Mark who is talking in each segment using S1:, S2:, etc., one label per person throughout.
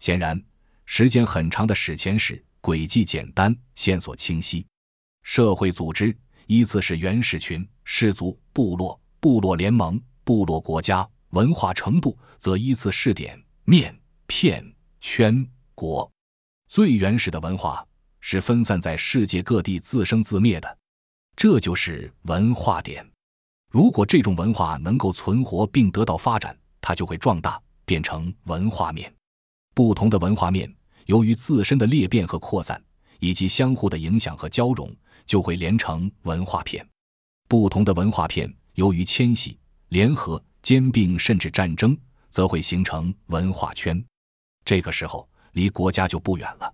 S1: 显然，时间很长的史前史轨迹简单，线索清晰。社会组织依次是原始群、氏族、部落、部落联盟、部落国家；文化程度则依次试点、面、片、圈、国。最原始的文化是分散在世界各地自生自灭的，这就是文化点。如果这种文化能够存活并得到发展，它就会壮大，变成文化面。不同的文化面，由于自身的裂变和扩散，以及相互的影响和交融，就会连成文化片。不同的文化片，由于迁徙、联合、兼并，甚至战争，则会形成文化圈。这个时候，离国家就不远了。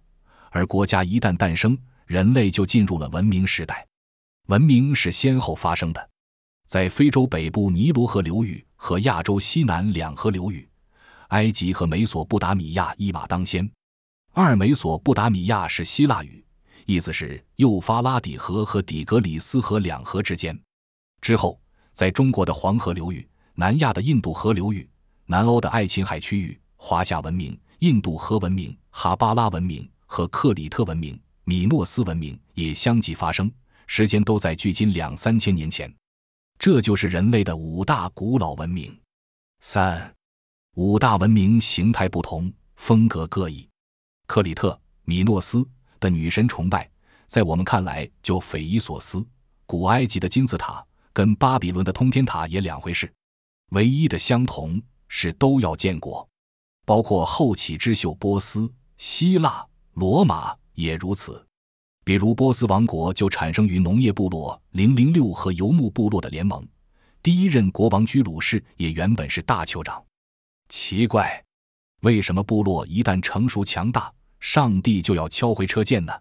S1: 而国家一旦诞生，人类就进入了文明时代。文明是先后发生的，在非洲北部尼罗河流域和亚洲西南两河流域。埃及和美索不达米亚一马当先，二美索不达米亚是希腊语，意思是幼发拉底河和底格里斯河两河之间。之后，在中国的黄河流域、南亚的印度河流域、南欧的爱琴海区域，华夏文明、印度河文明、哈巴拉文明和克里特文明、米诺斯文明也相继发生，时间都在距今两三千年前。这就是人类的五大古老文明。三。五大文明形态不同，风格各异。克里特、米诺斯的女神崇拜，在我们看来就匪夷所思。古埃及的金字塔跟巴比伦的通天塔也两回事，唯一的相同是都要建国。包括后起之秀波斯、希腊、罗马也如此。比如波斯王国就产生于农业部落零零六和游牧部落的联盟，第一任国王居鲁士也原本是大酋长。奇怪，为什么部落一旦成熟强大，上帝就要敲回车键呢？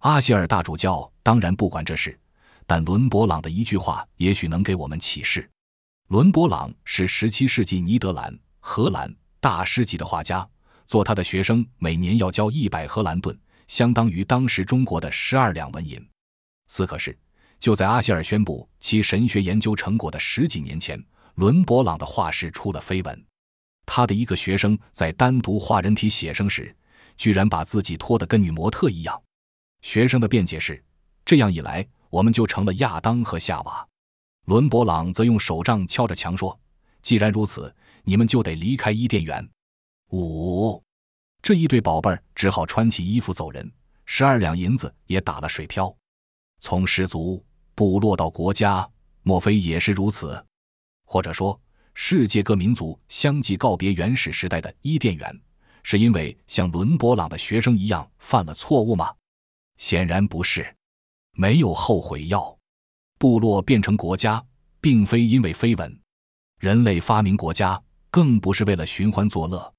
S1: 阿希尔大主教当然不管这事，但伦勃朗的一句话也许能给我们启示。伦勃朗是十七世纪尼德兰荷兰大师级的画家，做他的学生每年要交一百荷兰盾，相当于当时中国的十二两纹银。斯可是，就在阿希尔宣布其神学研究成果的十几年前，伦勃朗的画室出了绯闻。他的一个学生在单独画人体写生时，居然把自己脱得跟女模特一样。学生的辩解是：这样一来，我们就成了亚当和夏娃。伦勃朗则用手杖敲着墙说：“既然如此，你们就得离开伊甸园。”五，这一对宝贝儿只好穿起衣服走人，十二两银子也打了水漂。从氏族部落到国家，莫非也是如此？或者说？世界各民族相继告别原始时代的伊甸园，是因为像伦勃朗的学生一样犯了错误吗？显然不是，没有后悔药。部落变成国家，并非因为绯闻；人类发明国家，更不是为了寻欢作乐。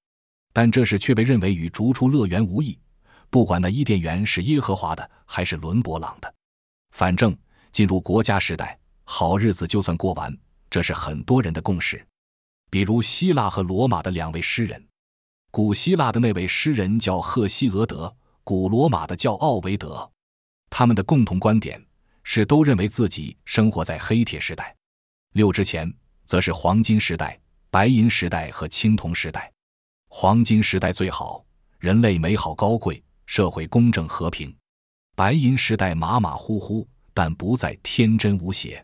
S1: 但这事却被认为与逐出乐园无异，不管那伊甸园是耶和华的还是伦勃朗的，反正进入国家时代，好日子就算过完，这是很多人的共识。比如希腊和罗马的两位诗人，古希腊的那位诗人叫赫西俄德，古罗马的叫奥维德，他们的共同观点是都认为自己生活在黑铁时代。六之前则是黄金时代、白银时代和青铜时代。黄金时代最好，人类美好高贵，社会公正和平；白银时代马马虎虎，但不再天真无邪；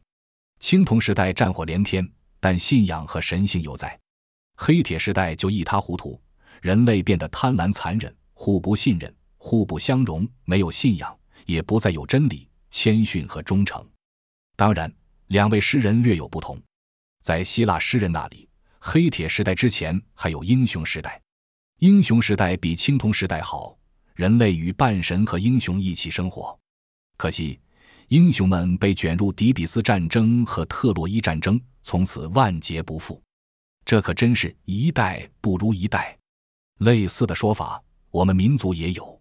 S1: 青铜时代战火连天。但信仰和神性犹在，黑铁时代就一塌糊涂，人类变得贪婪残忍，互不信任，互不相容，没有信仰，也不再有真理、谦逊和忠诚。当然，两位诗人略有不同，在希腊诗人那里，黑铁时代之前还有英雄时代，英雄时代比青铜时代好，人类与半神和英雄一起生活，可惜。英雄们被卷入底比斯战争和特洛伊战争，从此万劫不复。这可真是一代不如一代。类似的说法，我们民族也有，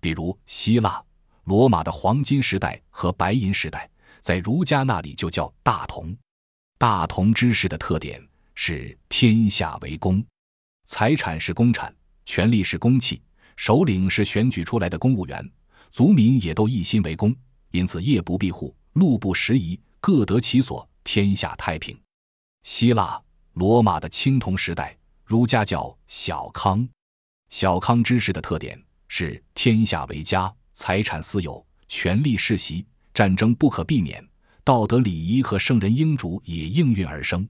S1: 比如希腊、罗马的黄金时代和白银时代，在儒家那里就叫大同。大同之世的特点是天下为公，财产是公产，权力是公器，首领是选举出来的公务员，族民也都一心为公。因此，夜不闭户，路不拾遗，各得其所，天下太平。希腊、罗马的青铜时代，儒家叫小康。小康之世的特点是天下为家，财产私有，权力世袭，战争不可避免。道德礼仪和圣人英主也应运而生。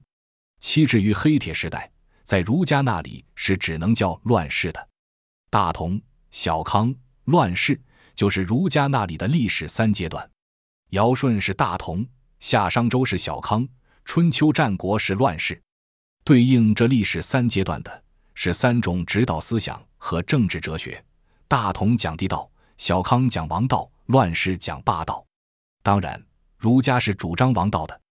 S1: 七至于黑铁时代，在儒家那里是只能叫乱世的。大同、小康、乱世。就是儒家那里的历史三阶段，尧舜是大同，夏商周是小康，春秋战国是乱世。对应这历史三阶段的是三种指导思想和政治哲学：大同讲地道，小康讲王道，乱世讲霸道。当然，儒家是主张王道的，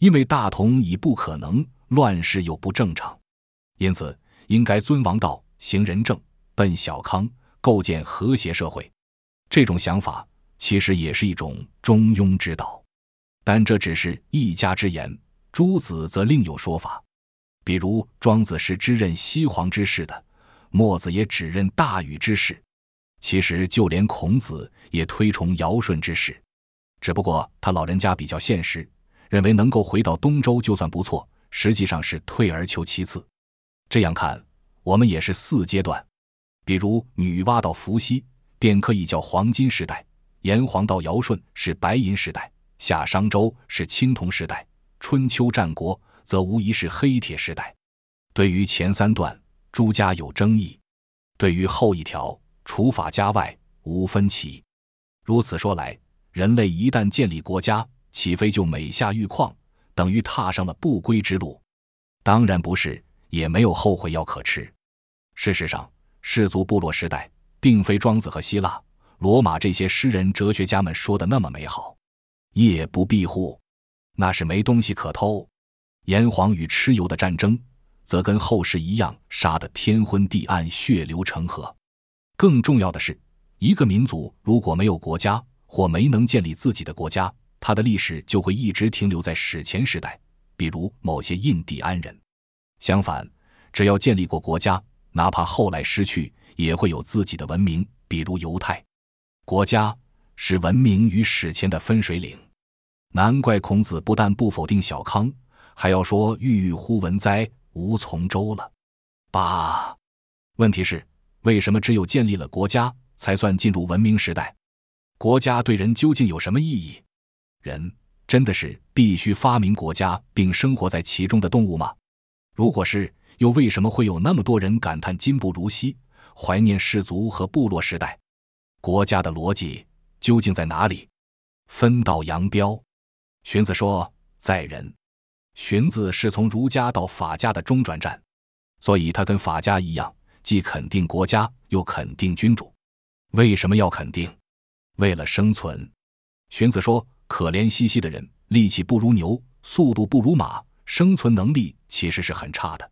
S1: 因为大同已不可能，乱世又不正常，因此应该尊王道，行仁政，奔小康，构建和谐社会。这种想法其实也是一种中庸之道，但这只是一家之言。诸子则另有说法，比如庄子是只认西皇之事的，墨子也只认大禹之事。其实就连孔子也推崇尧舜之事，只不过他老人家比较现实，认为能够回到东周就算不错，实际上是退而求其次。这样看，我们也是四阶段，比如女娲到伏羲。便可以叫黄金时代，炎黄到尧舜是白银时代，夏商周是青铜时代，春秋战国则无疑是黑铁时代。对于前三段，诸家有争议；对于后一条，除法家外无分歧。如此说来，人类一旦建立国家，岂非就每下玉矿，等于踏上了不归之路？当然不是，也没有后悔药可吃。事实上，氏族部落时代。并非庄子和希腊、罗马这些诗人、哲学家们说的那么美好。夜不闭户，那是没东西可偷；炎黄与蚩尤的战争，则跟后世一样，杀得天昏地暗，血流成河。更重要的是，一个民族如果没有国家，或没能建立自己的国家，它的历史就会一直停留在史前时代，比如某些印第安人。相反，只要建立过国家，哪怕后来失去。也会有自己的文明，比如犹太，国家是文明与史前的分水岭。难怪孔子不但不否定小康，还要说“郁郁乎文哉，无从周”了。八，问题是为什么只有建立了国家才算进入文明时代？国家对人究竟有什么意义？人真的是必须发明国家并生活在其中的动物吗？如果是，又为什么会有那么多人感叹“今不如昔”？怀念氏族和部落时代，国家的逻辑究竟在哪里？分道扬镳。荀子说：“在人。”荀子是从儒家到法家的中转站，所以他跟法家一样，既肯定国家，又肯定君主。为什么要肯定？为了生存。荀子说：“可怜兮兮的人，力气不如牛，速度不如马，生存能力其实是很差的。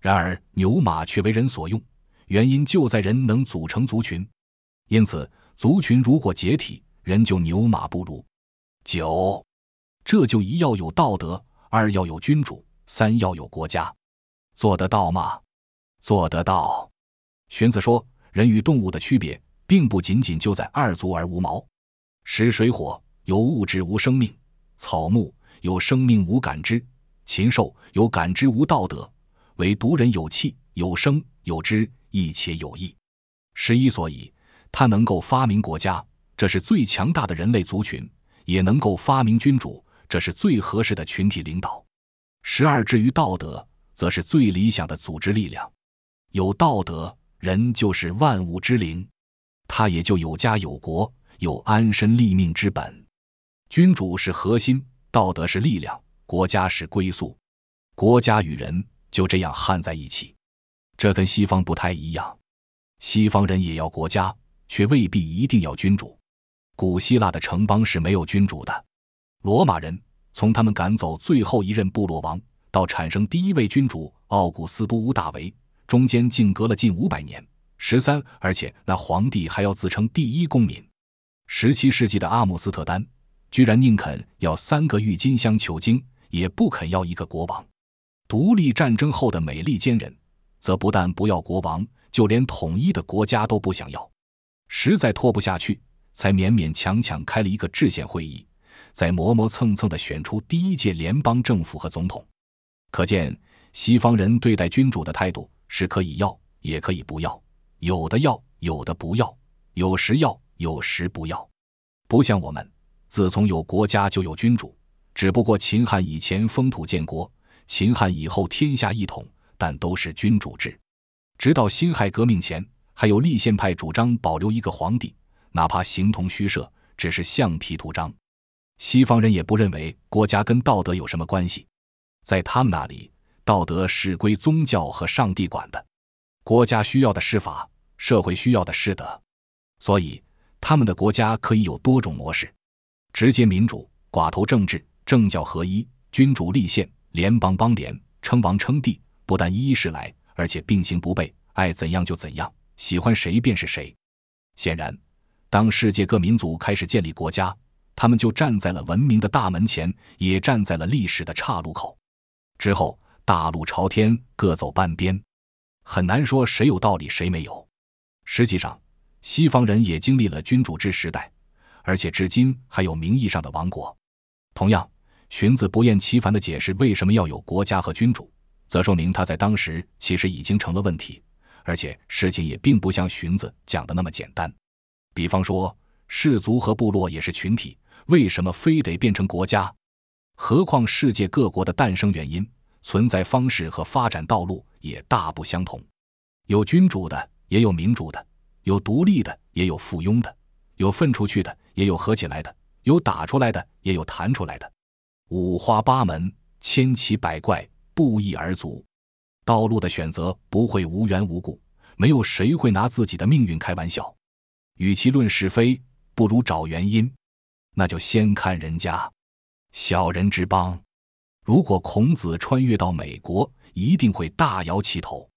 S1: 然而牛马却为人所用。”原因就在人能组成族群，因此族群如果解体，人就牛马不如。九，这就一要有道德，二要有君主，三要有国家，做得到吗？做得到。荀子说，人与动物的区别，并不仅仅就在二足而无毛，食水火，有物质无生命；草木有生命无感知；禽兽有感知无道德，唯独人有气，有生，有知。亦且有益。十一，所以他能够发明国家，这是最强大的人类族群；也能够发明君主，这是最合适的群体领导。十二，至于道德，则是最理想的组织力量。有道德，人就是万物之灵，他也就有家有国有安身立命之本。君主是核心，道德是力量，国家是归宿。国家与人就这样焊在一起。这跟西方不太一样，西方人也要国家，却未必一定要君主。古希腊的城邦是没有君主的，罗马人从他们赶走最后一任部落王，到产生第一位君主奥古斯都乌大维，中间竟隔了近五百年。十三，而且那皇帝还要自称第一公民。十七世纪的阿姆斯特丹，居然宁肯要三个郁金香球茎，也不肯要一个国王。独立战争后的美利坚人。则不但不要国王，就连统一的国家都不想要。实在拖不下去，才勉勉强强开了一个制宪会议，再磨磨蹭蹭的选出第一届联邦政府和总统。可见西方人对待君主的态度是可以要也可以不要，有的要有的不要，有时要有时不要。不像我们，自从有国家就有君主，只不过秦汉以前封土建国，秦汉以后天下一统。但都是君主制，直到辛亥革命前，还有立宪派主张保留一个皇帝，哪怕形同虚设，只是橡皮图章。西方人也不认为国家跟道德有什么关系，在他们那里，道德是归宗教和上帝管的，国家需要的是法，社会需要的是德，所以他们的国家可以有多种模式：直接民主、寡头政治、政教合一、君主立宪、联邦邦联、称王称帝。不但一一是来，而且并行不悖，爱怎样就怎样，喜欢谁便是谁。显然，当世界各民族开始建立国家，他们就站在了文明的大门前，也站在了历史的岔路口。之后，大路朝天，各走半边，很难说谁有道理，谁没有。实际上，西方人也经历了君主制时代，而且至今还有名义上的王国。同样，荀子不厌其烦的解释为什么要有国家和君主。则说明他在当时其实已经成了问题，而且事情也并不像荀子讲的那么简单。比方说，氏族和部落也是群体，为什么非得变成国家？何况世界各国的诞生原因、存在方式和发展道路也大不相同，有君主的，也有民主的，有独立的，也有附庸的，有分出去的，也有合起来的，有打出来的，也有弹出来的，五花八门，千奇百怪。不一而足，道路的选择不会无缘无故，没有谁会拿自己的命运开玩笑。与其论是非，不如找原因。那就先看人家小人之邦。如果孔子穿越到美国，一定会大摇其头。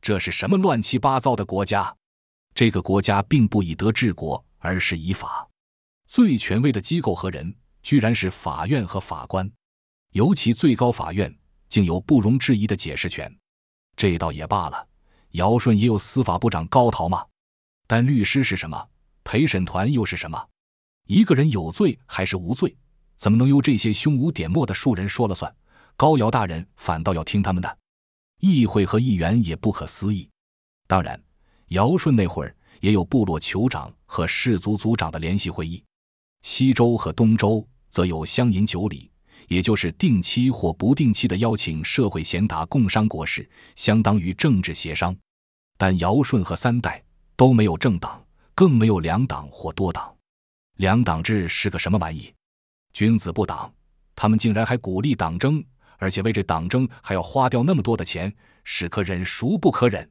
S1: 这是什么乱七八糟的国家？这个国家并不以德治国，而是以法。最权威的机构和人，居然是法院和法官，尤其最高法院。竟有不容置疑的解释权，这倒也罢了。尧舜也有司法部长高陶吗？但律师是什么？陪审团又是什么？一个人有罪还是无罪，怎么能由这些胸无点墨的庶人说了算？高尧大人反倒要听他们的？议会和议员也不可思议。当然，尧舜那会儿也有部落酋长和氏族族长的联席会议，西周和东周则有乡饮酒礼。也就是定期或不定期的邀请社会贤达共商国事，相当于政治协商。但尧舜和三代都没有政党，更没有两党或多党。两党制是个什么玩意？君子不党，他们竟然还鼓励党争，而且为这党争还要花掉那么多的钱，是可忍，孰不可忍？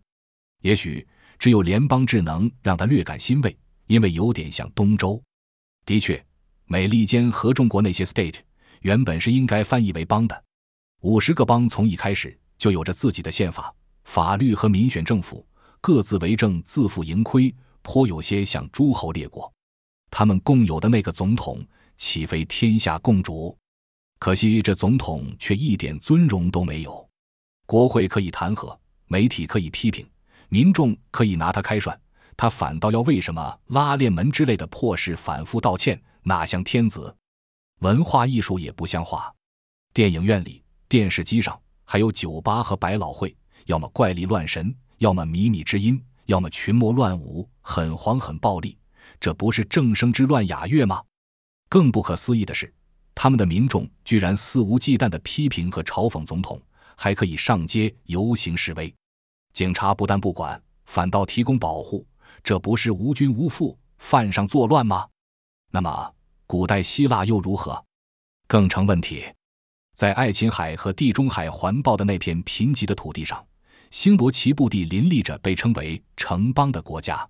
S1: 也许只有联邦智能让他略感欣慰，因为有点像东周。的确，美利坚合众国那些 state。原本是应该翻译为“邦”的，五十个邦从一开始就有着自己的宪法、法律和民选政府，各自为政、自负盈亏，颇有些像诸侯列国。他们共有的那个总统，岂非天下共主？可惜这总统却一点尊荣都没有。国会可以弹劾，媒体可以批评，民众可以拿他开涮，他反倒要为什么拉链门之类的破事反复道歉，哪像天子？文化艺术也不像话，电影院里、电视机上，还有酒吧和百老汇，要么怪力乱神，要么靡靡之音，要么群魔乱舞，很黄很暴力，这不是正声之乱雅乐吗？更不可思议的是，他们的民众居然肆无忌惮地批评和嘲讽总统，还可以上街游行示威，警察不但不管，反倒提供保护，这不是无君无父、犯上作乱吗？那么？古代希腊又如何？更成问题。在爱琴海和地中海环抱的那片贫瘠的土地上，星罗棋布地林立着被称为城邦的国家。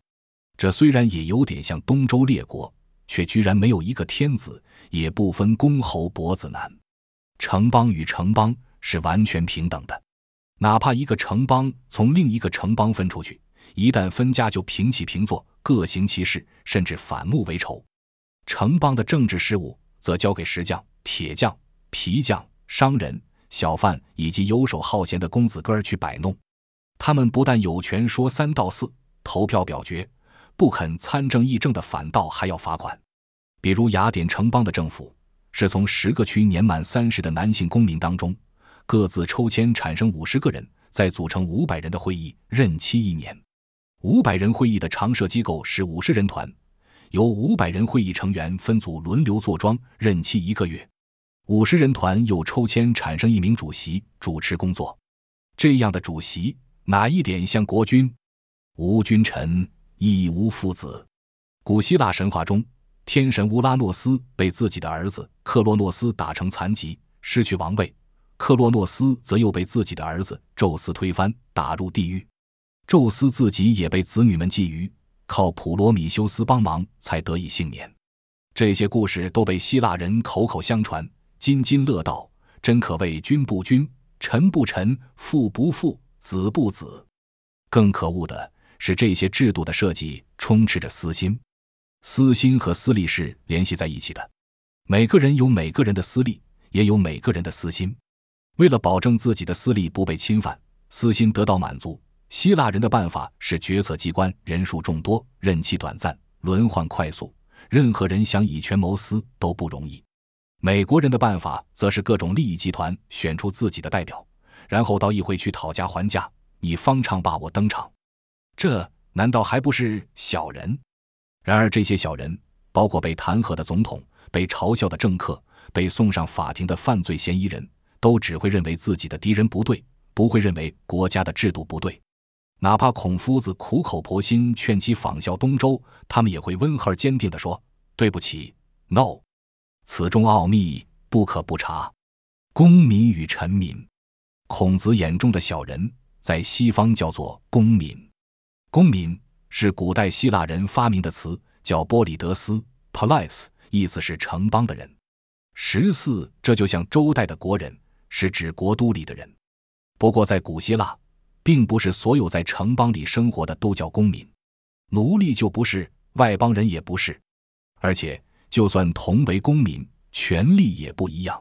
S1: 这虽然也有点像东周列国，却居然没有一个天子，也不分公侯伯子男。城邦与城邦是完全平等的，哪怕一个城邦从另一个城邦分出去，一旦分家就平起平坐，各行其事，甚至反目为仇。城邦的政治事务则交给石匠、铁匠、皮匠、商人、小贩以及游手好闲的公子哥儿去摆弄。他们不但有权说三道四、投票表决，不肯参政议政的，反倒还要罚款。比如，雅典城邦的政府是从十个区年满三十的男性公民当中，各自抽签产生五十个人，再组成五百人的会议，任期一年。五百人会议的常设机构是五十人团。由五百人会议成员分组轮流坐庄，任期一个月。五十人团又抽签产生一名主席主持工作。这样的主席哪一点像国君？无君臣亦无父子。古希腊神话中，天神乌拉诺斯被自己的儿子克洛诺斯打成残疾，失去王位；克洛诺斯则又被自己的儿子宙斯推翻，打入地狱。宙斯自己也被子女们觊觎。靠普罗米修斯帮忙才得以幸免，这些故事都被希腊人口口相传，津津乐道，真可谓君不君，臣不臣，父不父，子不子。更可恶的是，这些制度的设计充斥着私心，私心和私利是联系在一起的。每个人有每个人的私利，也有每个人的私心。为了保证自己的私利不被侵犯，私心得到满足。希腊人的办法是决策机关人数众多，任期短暂，轮换快速，任何人想以权谋私都不容易。美国人的办法则是各种利益集团选出自己的代表，然后到议会去讨价还价，你方唱罢我登场。这难道还不是小人？然而，这些小人，包括被弹劾的总统、被嘲笑的政客、被送上法庭的犯罪嫌疑人，都只会认为自己的敌人不对，不会认为国家的制度不对。哪怕孔夫子苦口婆心劝其仿效东周，他们也会温和而坚定地说：“对不起，no。”此中奥秘不可不察。公民与臣民，孔子眼中的小人，在西方叫做公民。公民是古代希腊人发明的词，叫波里德斯 （polis），意思是城邦的人。十四，这就像周代的国人，是指国都里的人。不过在古希腊。并不是所有在城邦里生活的都叫公民，奴隶就不是，外邦人也不是。而且，就算同为公民，权利也不一样。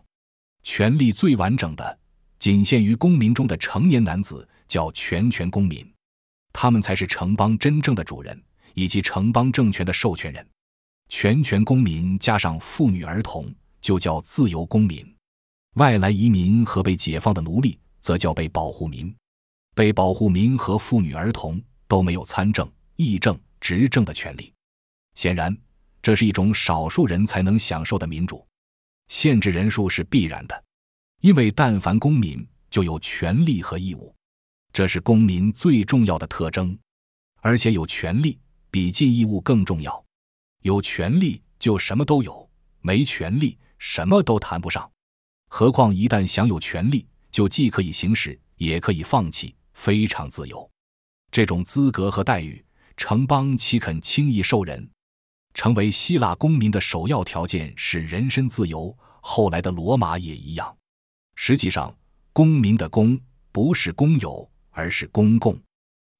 S1: 权利最完整的，仅限于公民中的成年男子，叫全权公民。他们才是城邦真正的主人，以及城邦政权的授权人。全权公民加上妇女、儿童，就叫自由公民。外来移民和被解放的奴隶，则叫被保护民。被保护民和妇女、儿童都没有参政、议政、执政的权利。显然，这是一种少数人才能享受的民主，限制人数是必然的。因为但凡公民就有权利和义务，这是公民最重要的特征。而且有权利比尽义务更重要。有权利就什么都有，没权利什么都谈不上。何况一旦享有权利，就既可以行使，也可以放弃。非常自由，这种资格和待遇，城邦岂肯轻易授人？成为希腊公民的首要条件是人身自由，后来的罗马也一样。实际上，公民的“公”不是公有，而是公共。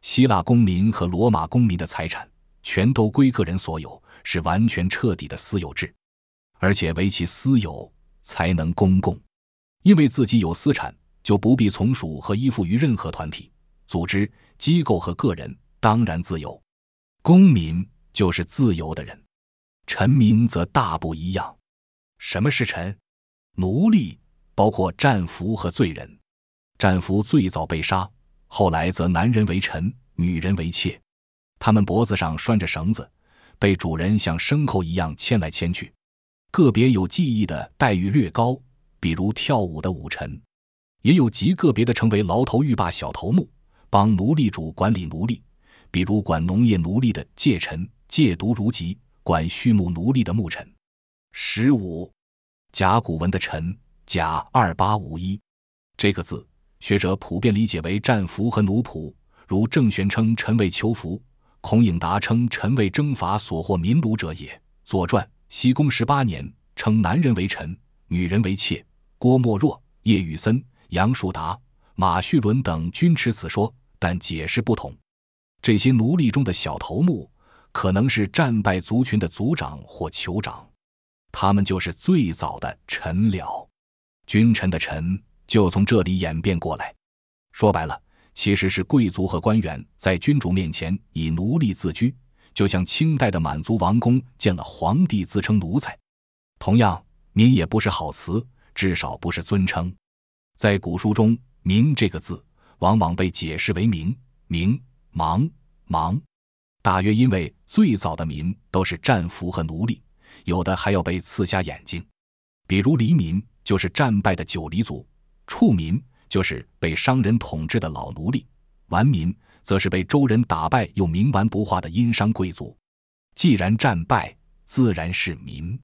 S1: 希腊公民和罗马公民的财产全都归个人所有，是完全彻底的私有制，而且唯其私有，才能公共，因为自己有私产。就不必从属和依附于任何团体、组织、机构和个人，当然自由。公民就是自由的人，臣民则大不一样。什么是臣？奴隶包括战俘和罪人。战俘最早被杀，后来则男人为臣，女人为妾。他们脖子上拴着绳子，被主人像牲口一样牵来牵去。个别有技艺的待遇略高，比如跳舞的舞臣。也有极个别的成为牢头狱霸小头目，帮奴隶主管理奴隶，比如管农业奴隶的戒臣、戒毒如籍，管畜牧奴隶的牧臣。十五，甲骨文的“臣”甲二八五一，这个字学者普遍理解为战俘和奴仆，如郑玄称“臣为囚俘，孔颖达称“臣为征伐所获民奴者也”。《左传》西宫十八年称男人为臣，女人为妾。郭沫若、叶玉森。杨树达、马叙伦等均持此说，但解释不同。这些奴隶中的小头目，可能是战败族群的族长或酋长，他们就是最早的臣僚，君臣的“臣”就从这里演变过来。说白了，其实是贵族和官员在君主面前以奴隶自居，就像清代的满族王公见了皇帝自称奴才。同样，“您也不是好词，至少不是尊称。在古书中，“民”这个字往往被解释为“民”，“民”“忙”“忙”，大约因为最早的民都是战俘和奴隶，有的还要被刺瞎眼睛。比如黎民就是战败的九黎族，畜民就是被商人统治的老奴隶，顽民则是被周人打败又冥顽不化的殷商贵族。既然战败，自然是民，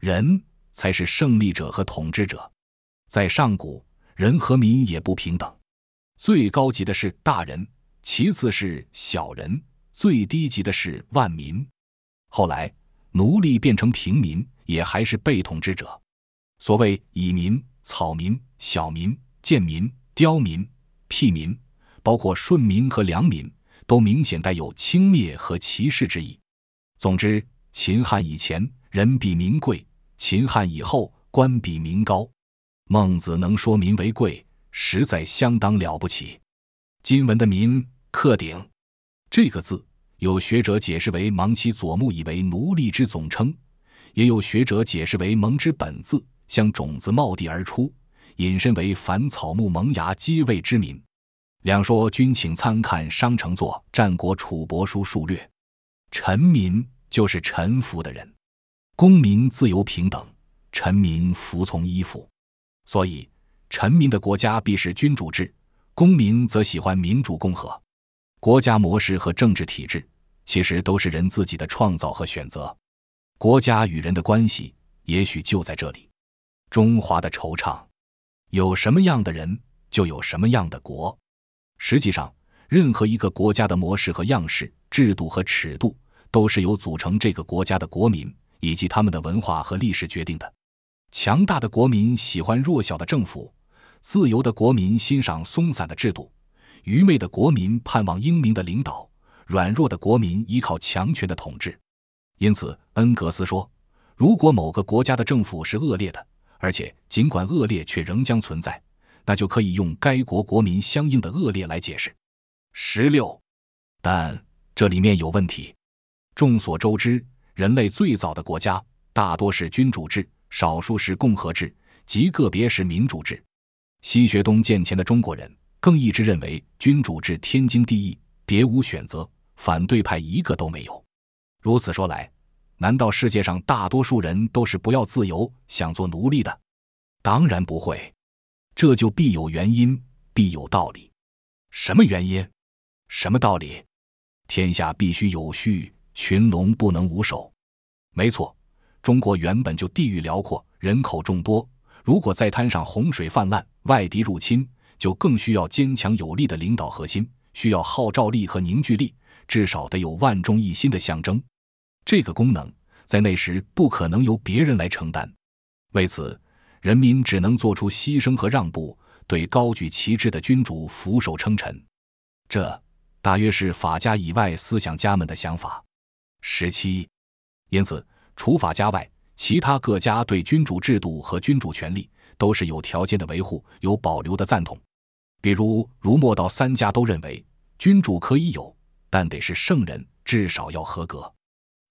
S1: 人才是胜利者和统治者。在上古。人和民也不平等，最高级的是大人，其次是小人，最低级的是万民。后来奴隶变成平民，也还是被统治者。所谓以民、草民、小民、贱民、刁民、屁民，包括顺民和良民，都明显带有轻蔑和歧视之意。总之，秦汉以前人比民贵，秦汉以后官比民高。孟子能说“民为贵”，实在相当了不起。金文的“民”克鼎，这个字有学者解释为“芒其左目”，以为奴隶之总称；也有学者解释为“萌”之本字，像种子冒地而出，引申为凡草木萌芽皆谓之“民”。两说均请参看《商城作》《战国楚帛书述略》。臣民就是臣服的人，公民自由平等，臣民服从依附。所以，臣民的国家必是君主制，公民则喜欢民主共和。国家模式和政治体制，其实都是人自己的创造和选择。国家与人的关系，也许就在这里。中华的惆怅，有什么样的人，就有什么样的国。实际上，任何一个国家的模式和样式、制度和尺度，都是由组成这个国家的国民以及他们的文化和历史决定的。强大的国民喜欢弱小的政府，自由的国民欣赏松散的制度，愚昧的国民盼望英明的领导，软弱的国民依靠强权的统治。因此，恩格斯说，如果某个国家的政府是恶劣的，而且尽管恶劣却仍将存在，那就可以用该国国民相应的恶劣来解释。十六，但这里面有问题。众所周知，人类最早的国家大多是君主制。少数是共和制，极个别是民主制。西学东渐前的中国人更一直认为君主制天经地义，别无选择，反对派一个都没有。如此说来，难道世界上大多数人都是不要自由，想做奴隶的？当然不会，这就必有原因，必有道理。什么原因？什么道理？天下必须有序，群龙不能无首。没错。中国原本就地域辽阔，人口众多，如果再摊上洪水泛滥、外敌入侵，就更需要坚强有力的领导核心，需要号召力和凝聚力，至少得有万众一心的象征。这个功能在那时不可能由别人来承担，为此，人民只能做出牺牲和让步，对高举旗帜的君主俯首称臣。这，大约是法家以外思想家们的想法。十七，因此。除法家外，其他各家对君主制度和君主权力都是有条件的维护、有保留的赞同。比如儒墨道三家都认为君主可以有，但得是圣人，至少要合格。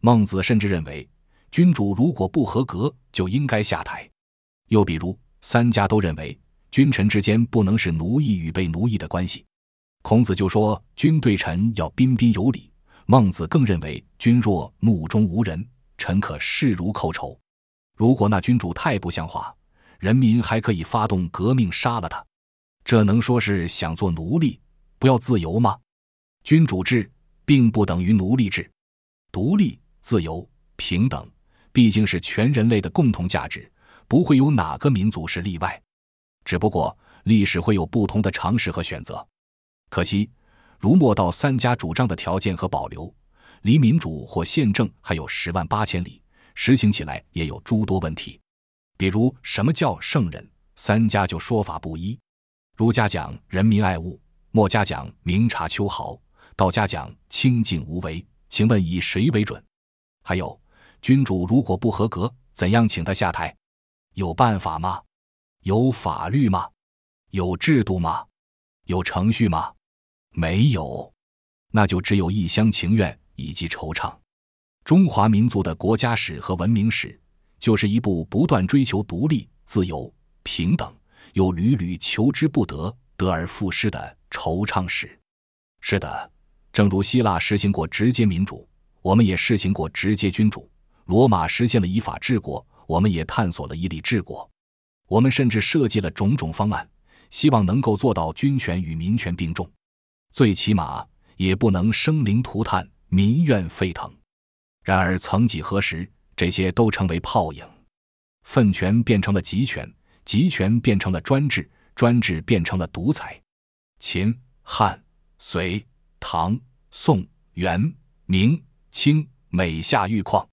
S1: 孟子甚至认为君主如果不合格，就应该下台。又比如三家都认为君臣之间不能是奴役与被奴役的关系。孔子就说君对臣要彬彬有礼，孟子更认为君若目中无人。臣可视如寇仇。如果那君主太不像话，人民还可以发动革命杀了他。这能说是想做奴隶，不要自由吗？君主制并不等于奴隶制。独立、自由、平等，毕竟是全人类的共同价值，不会有哪个民族是例外。只不过历史会有不同的尝试和选择。可惜，儒墨道三家主张的条件和保留。离民主或宪政还有十万八千里，实行起来也有诸多问题。比如，什么叫圣人？三家就说法不一。儒家讲人民爱物，墨家讲明察秋毫，道家讲清静无为。请问以谁为准？还有，君主如果不合格，怎样请他下台？有办法吗？有法律吗？有制度吗？有程序吗？没有，那就只有一厢情愿。以及惆怅，中华民族的国家史和文明史，就是一部不断追求独立、自由、平等，又屡屡求之不得、得而复失的惆怅史。是的，正如希腊实行过直接民主，我们也实行过直接君主；罗马实现了以法治国，我们也探索了以礼治国。我们甚至设计了种种方案，希望能够做到军权与民权并重，最起码也不能生灵涂炭。民怨沸腾，然而曾几何时，这些都成为泡影。分权变成了集权，集权变成了专制，专制变成了独裁。秦、汉、隋、唐、宋、元、明、清，每下愈况，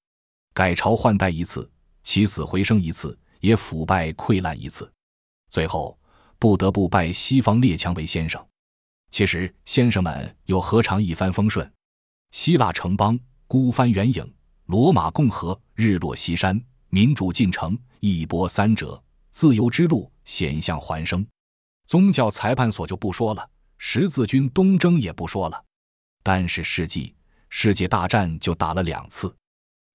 S1: 改朝换代一次，起死回生一次，也腐败溃烂一次，最后不得不拜西方列强为先生。其实，先生们又何尝一帆风顺？希腊城邦孤帆远影，罗马共和日落西山，民主进程一波三折，自由之路险象环生，宗教裁判所就不说了，十字军东征也不说了，但是世纪世界大战就打了两次，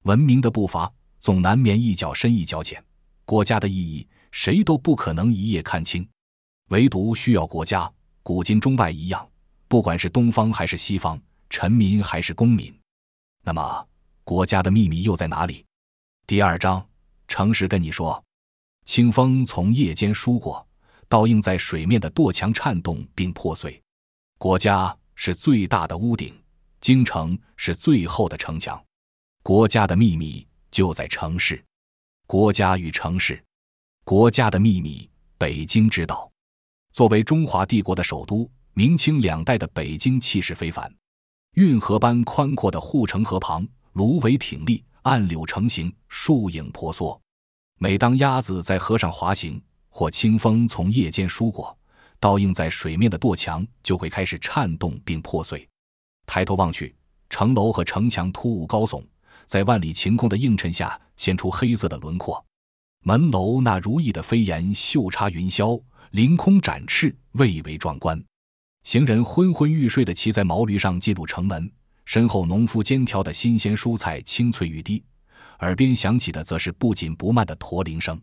S1: 文明的步伐总难免一脚深一脚浅，国家的意义谁都不可能一夜看清，唯独需要国家，古今中外一样，不管是东方还是西方。臣民还是公民？那么国家的秘密又在哪里？第二章，诚实跟你说。清风从叶间梳过，倒映在水面的垛墙颤动并破碎。国家是最大的屋顶，京城是最后的城墙。国家的秘密就在城市。国家与城市，国家的秘密，北京知道。作为中华帝国的首都，明清两代的北京气势非凡。运河般宽阔的护城河旁，芦苇挺立，暗柳成行，树影婆娑。每当鸭子在河上滑行，或清风从叶间梳过，倒映在水面的垛墙就会开始颤动并破碎。抬头望去，城楼和城墙突兀高耸，在万里晴空的映衬下现出黑色的轮廓。门楼那如意的飞檐，袖插云霄，凌空展翅，蔚为壮观。行人昏昏欲睡地骑在毛驴上进入城门，身后农夫肩挑的新鲜蔬菜青翠欲滴，耳边响起的则是不紧不慢的驼铃声。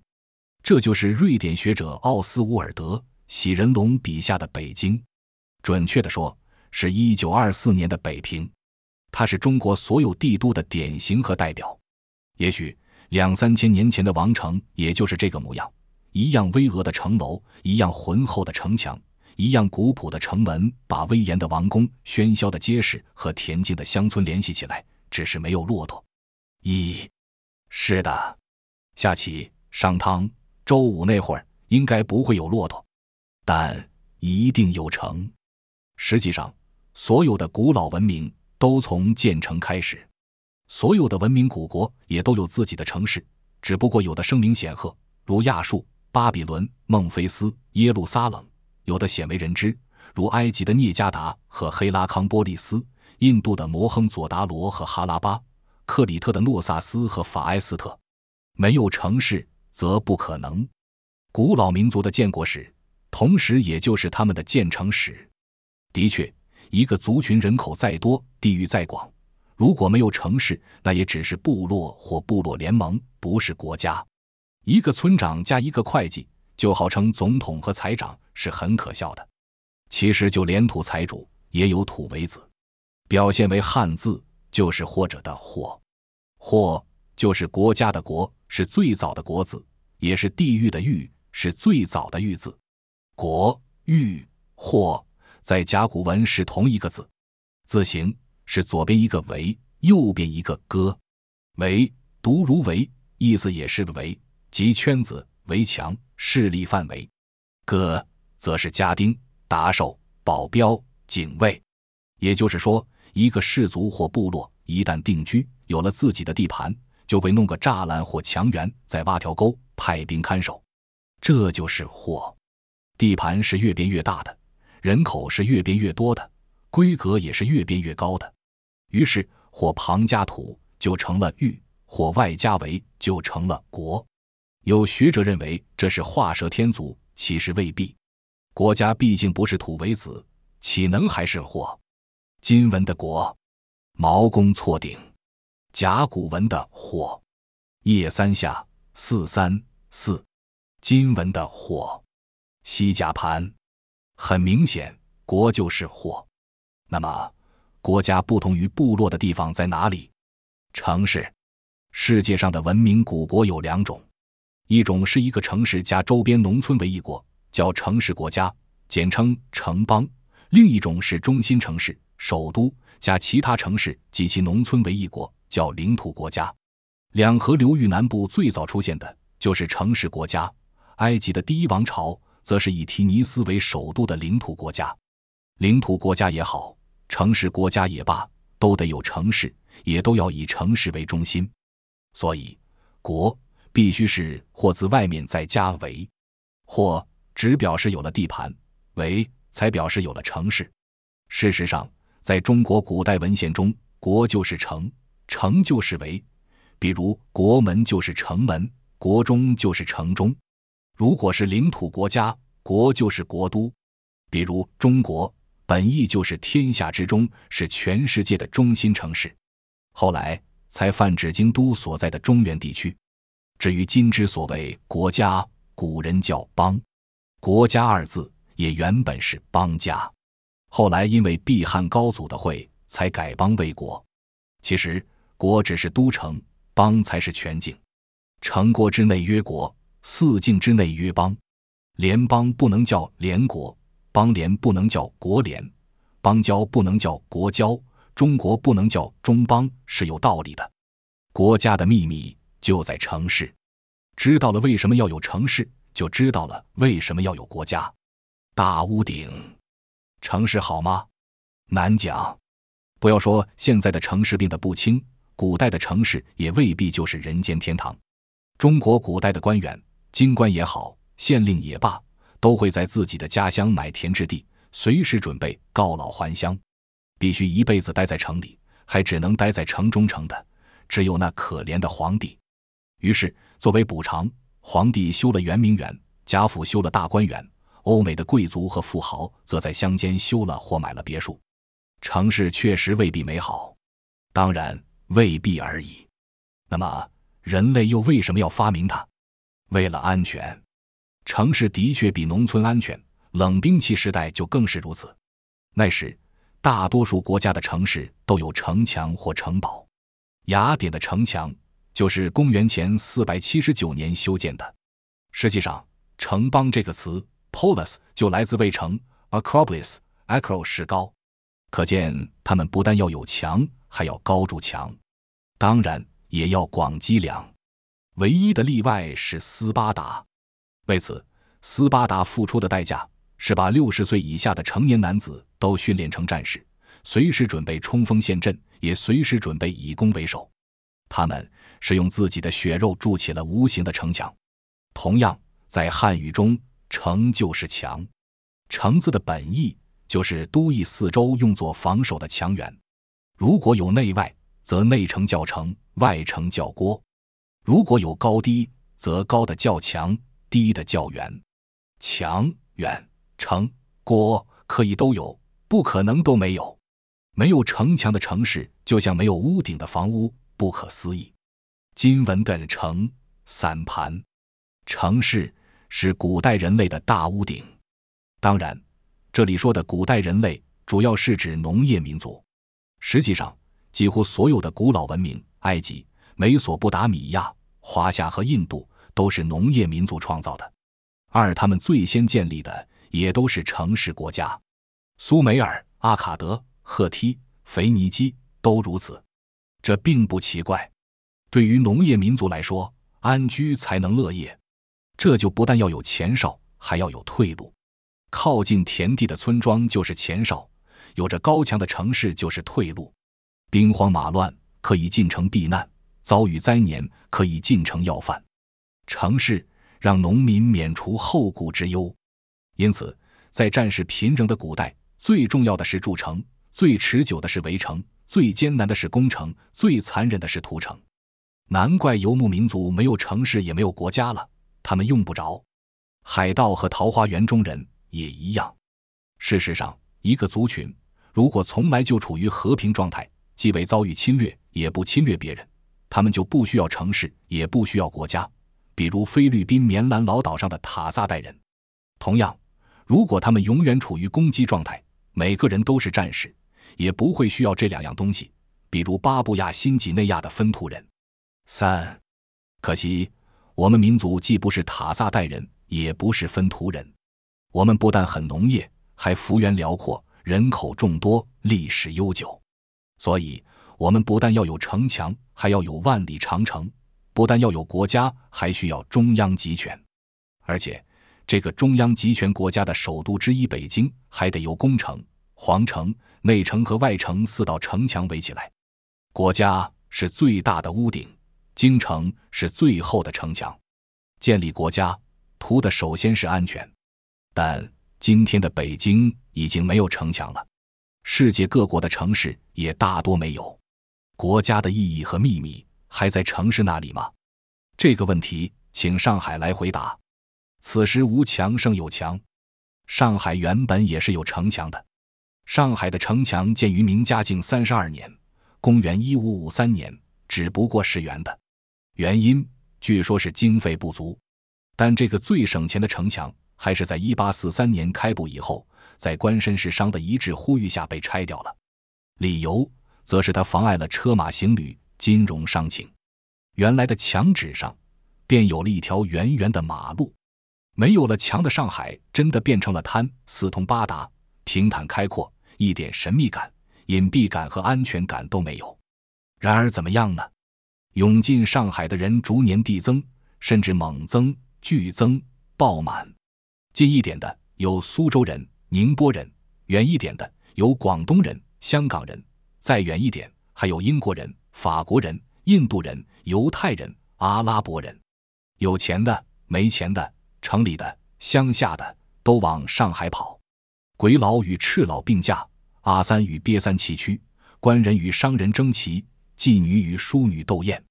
S1: 这就是瑞典学者奥斯乌尔德喜人龙笔下的北京，准确地说是一九二四年的北平。它是中国所有帝都的典型和代表。也许两三千年前的王城也就是这个模样，一样巍峨的城楼，一样浑厚的城墙。一样古朴的城门，把威严的王宫、喧嚣的街市和恬静的乡村联系起来。只是没有骆驼。咦，是的，下棋、商汤、周武那会儿应该不会有骆驼，但一定有城。实际上，所有的古老文明都从建城开始，所有的文明古国也都有自己的城市，只不过有的声名显赫，如亚述、巴比伦、孟菲斯、耶路撒冷。有的鲜为人知，如埃及的涅加达和黑拉康波利斯，印度的摩亨佐达罗和哈拉巴，克里特的诺萨斯和法埃斯特。没有城市，则不可能。古老民族的建国史，同时也就是他们的建城史。的确，一个族群人口再多，地域再广，如果没有城市，那也只是部落或部落联盟，不是国家。一个村长加一个会计。就号称总统和财长是很可笑的，其实就连土财主也有土为子，表现为汉字就是或者的或，或就是国家的国是最早的国字，也是地域的域是最早的域字，国域或在甲骨文是同一个字，字形是左边一个为，右边一个戈，为读如为，意思也是为，即圈子围墙。势力范围，个则是家丁、打手、保镖、警卫。也就是说，一个氏族或部落一旦定居，有了自己的地盘，就会弄个栅栏或墙垣，再挖条沟，派兵看守。这就是“祸。地盘是越变越大的，人口是越变越多的，规格也是越变越高的”。于是，或庞家土就成了域，或外加围就成了国。有学者认为这是画蛇添足，其实未必。国家毕竟不是土为子，岂能还是火？金文的“国”，毛公错鼎；甲骨文的“火”，叶三下四三四。金文的“火”，西甲盘。很明显，国就是火。那么，国家不同于部落的地方在哪里？城市。世界上的文明古国有两种。一种是一个城市加周边农村为一国，叫城市国家，简称城邦；另一种是中心城市、首都加其他城市及其农村为一国，叫领土国家。两河流域南部最早出现的就是城市国家，埃及的第一王朝则是以提尼斯为首都的领土国家。领土国家也好，城市国家也罢，都得有城市，也都要以城市为中心，所以国。必须是或自外面再加为，或只表示有了地盘，为才表示有了城市。事实上，在中国古代文献中，“国”就是城，“城”就是围。比如“国门”就是城门，“国中”就是城中。如果是领土国家，“国”就是国都。比如“中国”本意就是天下之中，是全世界的中心城市，后来才泛指京都所在的中原地区。至于今之所谓国家，古人叫邦。国家二字也原本是邦家，后来因为避汉高祖的讳，才改邦为国。其实，国只是都城，邦才是全境。城国之内曰国，四境之内曰邦。联邦不能叫联国，邦联不能叫国联，邦交不能叫国交，中国不能叫中邦，是有道理的。国家的秘密。就在城市，知道了为什么要有城市，就知道了为什么要有国家。大屋顶，城市好吗？难讲。不要说现在的城市病得不轻，古代的城市也未必就是人间天堂。中国古代的官员，京官也好，县令也罢，都会在自己的家乡买田置地，随时准备告老还乡。必须一辈子待在城里，还只能待在城中城的，只有那可怜的皇帝。于是，作为补偿，皇帝修了圆明园，贾府修了大观园，欧美的贵族和富豪则在乡间修了或买了别墅。城市确实未必美好，当然未必而已。那么，人类又为什么要发明它？为了安全。城市的确比农村安全，冷兵器时代就更是如此。那时，大多数国家的城市都有城墙或城堡。雅典的城墙。就是公元前四百七十九年修建的。实际上，“城邦”这个词 （polis） 就来自卫城 （acropolis），acro 是高，可见他们不但要有墙，还要高筑墙，当然也要广积粮。唯一的例外是斯巴达，为此斯巴达付出的代价是把六十岁以下的成年男子都训练成战士，随时准备冲锋陷阵，也随时准备以攻为守。他们。是用自己的血肉筑起了无形的城墙。同样，在汉语中，“城”就是墙。城字的本意就是都邑四周用作防守的墙垣。如果有内外，则内城叫城，外城叫郭；如果有高低，则高的叫墙，低的叫垣。墙、垣、城、郭可以都有，不可能都没有。没有城墙的城市，就像没有屋顶的房屋，不可思议。金文的城、散盘、城市是古代人类的大屋顶。当然，这里说的古代人类主要是指农业民族。实际上，几乎所有的古老文明——埃及、美索不达米亚、华夏和印度——都是农业民族创造的。二，他们最先建立的也都是城市国家，苏美尔、阿卡德、赫梯、腓尼基都如此。这并不奇怪。对于农业民族来说，安居才能乐业，这就不但要有前哨，还要有退路。靠近田地的村庄就是前哨，有着高墙的城市就是退路。兵荒马乱可以进城避难，遭遇灾年可以进城要饭。城市让农民免除后顾之忧，因此，在战事频仍的古代，最重要的是筑城，最持久的是围城，最艰难的是攻城，最残忍的是屠城。难怪游牧民族没有城市，也没有国家了。他们用不着。海盗和桃花源中人也一样。事实上，一个族群如果从来就处于和平状态，既未遭遇侵略，也不侵略别人，他们就不需要城市，也不需要国家。比如菲律宾棉兰老岛上的塔萨代人。同样，如果他们永远处于攻击状态，每个人都是战士，也不会需要这两样东西。比如巴布亚新几内亚的分土人。三，可惜我们民族既不是塔萨代人，也不是分图人。我们不但很农业，还幅员辽阔，人口众多，历史悠久。所以，我们不但要有城墙，还要有万里长城；不但要有国家，还需要中央集权。而且，这个中央集权国家的首都之一北京，还得由宫城、皇城、内城和外城四道城墙围起来。国家是最大的屋顶。京城是最后的城墙，建立国家图的首先是安全，但今天的北京已经没有城墙了，世界各国的城市也大多没有，国家的意义和秘密还在城市那里吗？这个问题，请上海来回答。此时无强胜有强，上海原本也是有城墙的，上海的城墙建于明嘉靖三十二年，公元一五五三年，只不过是圆的。原因据说是经费不足，但这个最省钱的城墙还是在1843年开埠以后，在官绅士商的一致呼吁下被拆掉了。理由则是它妨碍了车马行旅、金融商情。原来的墙纸上便有了一条圆圆的马路，没有了墙的上海真的变成了滩，四通八达，平坦开阔，一点神秘感、隐蔽感和安全感都没有。然而怎么样呢？涌进上海的人逐年递增，甚至猛增、剧增、爆满。近一点的有苏州人、宁波人；远一点的有广东人、香港人；再远一点还有英国人、法国人、印度人、犹太人、阿拉伯人。有钱的、没钱的，城里的、乡下的，都往上海跑。鬼佬与赤佬并驾，阿三与鳖三齐驱，官人与商人争奇。妓女与淑女斗艳，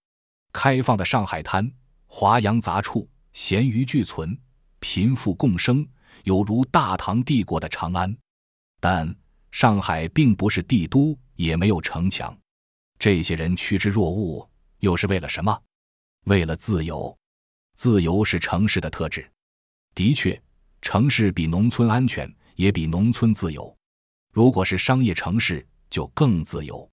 S1: 开放的上海滩，华洋杂处，咸鱼俱存，贫富共生，有如大唐帝国的长安。但上海并不是帝都，也没有城墙。这些人趋之若鹜，又是为了什么？为了自由。自由是城市的特质。的确，城市比农村安全，也比农村自由。如果是商业城市，就更自由。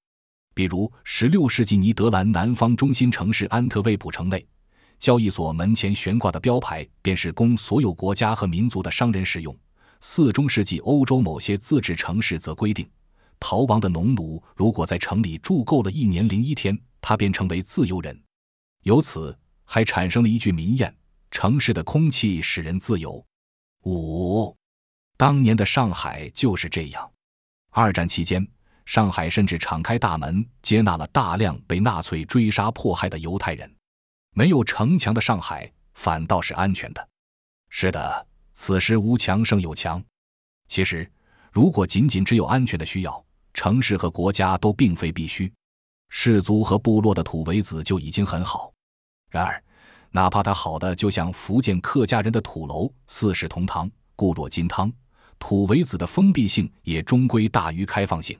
S1: 比如，16世纪尼德兰南方中心城市安特卫普城内交易所门前悬挂的标牌，便是供所有国家和民族的商人使用。四中世纪欧洲某些自治城市则规定，逃亡的农奴如果在城里住够了一年零一天，他便成为自由人。由此还产生了一句民谚：“城市的空气使人自由。”五，当年的上海就是这样。二战期间。上海甚至敞开大门，接纳了大量被纳粹追杀迫害的犹太人。没有城墙的上海，反倒是安全的。是的，此时无强胜有强。其实，如果仅仅只有安全的需要，城市和国家都并非必须。氏族和部落的土围子就已经很好。然而，哪怕它好的就像福建客家人的土楼，四世同堂，固若金汤，土围子的封闭性也终归大于开放性。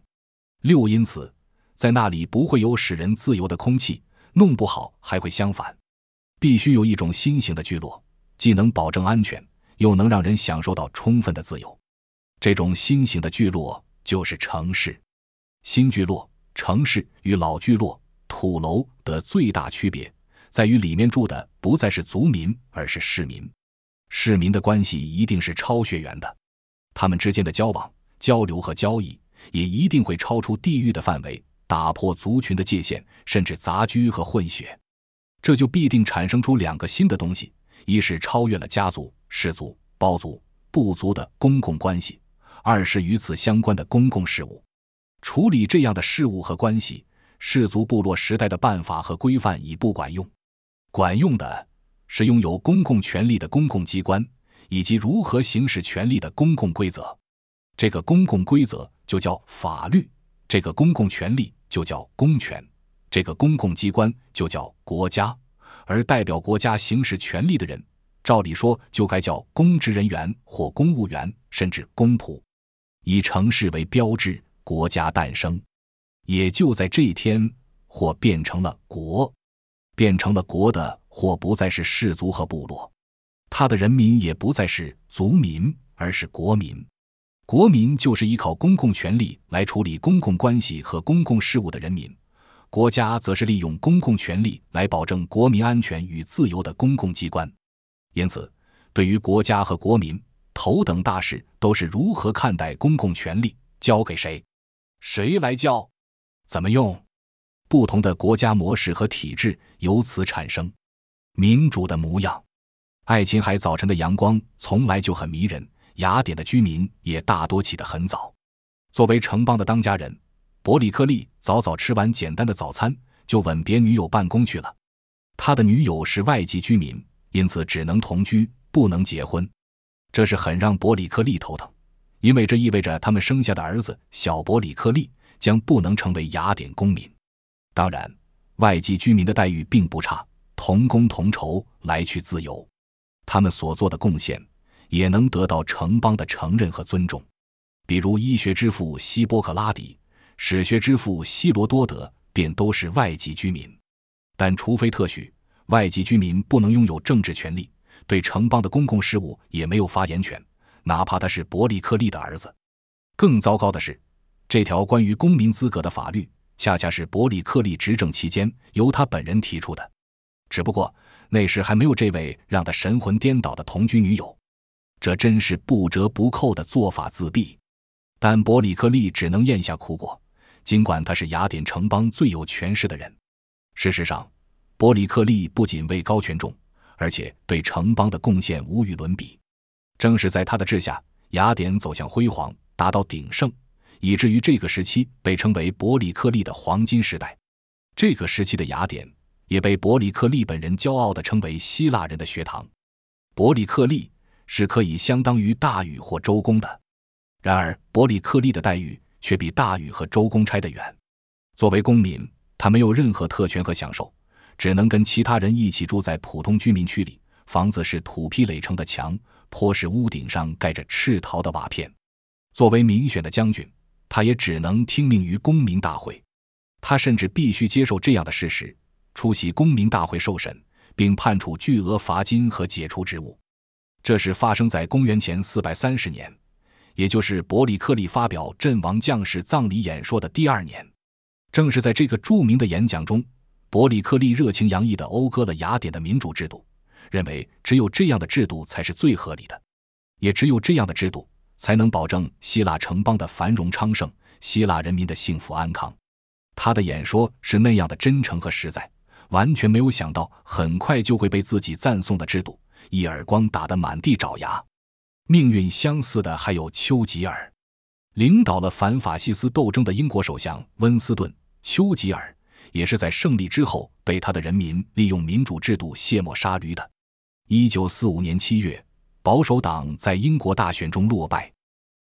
S1: 六，因此，在那里不会有使人自由的空气，弄不好还会相反。必须有一种新型的聚落，既能保证安全，又能让人享受到充分的自由。这种新型的聚落就是城市。新聚落城市与老聚落土楼的最大区别，在于里面住的不再是族民，而是市民。市民的关系一定是超血缘的，他们之间的交往、交流和交易。也一定会超出地域的范围，打破族群的界限，甚至杂居和混血，这就必定产生出两个新的东西：一是超越了家族、氏族、胞族、部族的公共关系；二是与此相关的公共事务。处理这样的事务和关系，氏族部落时代的办法和规范已不管用，管用的是拥有公共权力的公共机关，以及如何行使权力的公共规则。这个公共规则就叫法律，这个公共权利就叫公权，这个公共机关就叫国家，而代表国家行使权力的人，照理说就该叫公职人员或公务员，甚至公仆。以城市为标志，国家诞生，也就在这一天，或变成了国，变成了国的，或不再是氏族和部落，他的人民也不再是族民，而是国民。国民就是依靠公共权力来处理公共关系和公共事务的人民，国家则是利用公共权力来保证国民安全与自由的公共机关。因此，对于国家和国民，头等大事都是如何看待公共权力，交给谁，谁来交，怎么用。不同的国家模式和体制由此产生，民主的模样。爱琴海早晨的阳光从来就很迷人。雅典的居民也大多起得很早。作为城邦的当家人，伯里克利早早吃完简单的早餐，就吻别女友办公去了。他的女友是外籍居民，因此只能同居，不能结婚。这是很让伯里克利头疼，因为这意味着他们生下的儿子小伯里克利将不能成为雅典公民。当然，外籍居民的待遇并不差，同工同酬，来去自由。他们所做的贡献。也能得到城邦的承认和尊重，比如医学之父希波克拉底、史学之父希罗多德便都是外籍居民。但除非特许，外籍居民不能拥有政治权利，对城邦的公共事务也没有发言权，哪怕他是伯里克利的儿子。更糟糕的是，这条关于公民资格的法律，恰恰是伯里克利执政期间由他本人提出的，只不过那时还没有这位让他神魂颠倒的同居女友。这真是不折不扣的做法自闭，但伯里克利只能咽下苦果。尽管他是雅典城邦最有权势的人，事实上，伯里克利不仅位高权重，而且对城邦的贡献无与伦比。正是在他的治下，雅典走向辉煌，达到鼎盛，以至于这个时期被称为伯里克利的黄金时代。这个时期的雅典也被伯里克利本人骄傲地称为“希腊人的学堂”。伯里克利。是可以相当于大禹或周公的，然而伯里克利的待遇却比大禹和周公差得远。作为公民，他没有任何特权和享受，只能跟其他人一起住在普通居民区里，房子是土坯垒成的墙，坡是屋顶上盖着赤陶的瓦片。作为民选的将军，他也只能听命于公民大会，他甚至必须接受这样的事实：出席公民大会受审，并判处巨额罚金和解除职务。这是发生在公元前四百三十年，也就是伯里克利发表阵亡将士葬礼演说的第二年。正是在这个著名的演讲中，伯里克利热情洋溢的讴歌了雅典的民主制度，认为只有这样的制度才是最合理的，也只有这样的制度才能保证希腊城邦的繁荣昌盛，希腊人民的幸福安康。他的演说是那样的真诚和实在，完全没有想到，很快就会被自己赞颂的制度。一耳光打得满地找牙，命运相似的还有丘吉尔，领导了反法西斯斗争的英国首相温斯顿·丘吉尔，也是在胜利之后被他的人民利用民主制度卸磨杀驴的。一九四五年七月，保守党在英国大选中落败，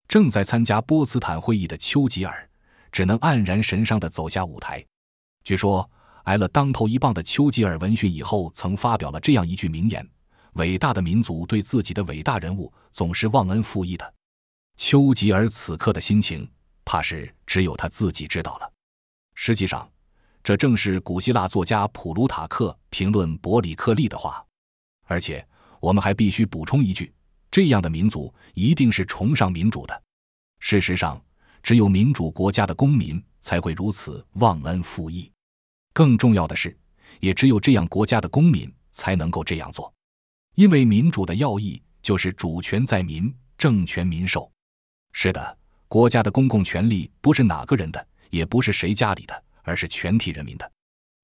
S1: 正在参加波茨坦会议的丘吉尔，只能黯然神伤的走下舞台。据说挨了当头一棒的丘吉尔闻讯以后，曾发表了这样一句名言。伟大的民族对自己的伟大人物总是忘恩负义的，丘吉尔此刻的心情，怕是只有他自己知道了。实际上，这正是古希腊作家普鲁塔克评论伯里克利的话。而且，我们还必须补充一句：这样的民族一定是崇尚民主的。事实上，只有民主国家的公民才会如此忘恩负义。更重要的是，也只有这样国家的公民才能够这样做。因为民主的要义就是主权在民，政权民授。是的，国家的公共权力不是哪个人的，也不是谁家里的，而是全体人民的。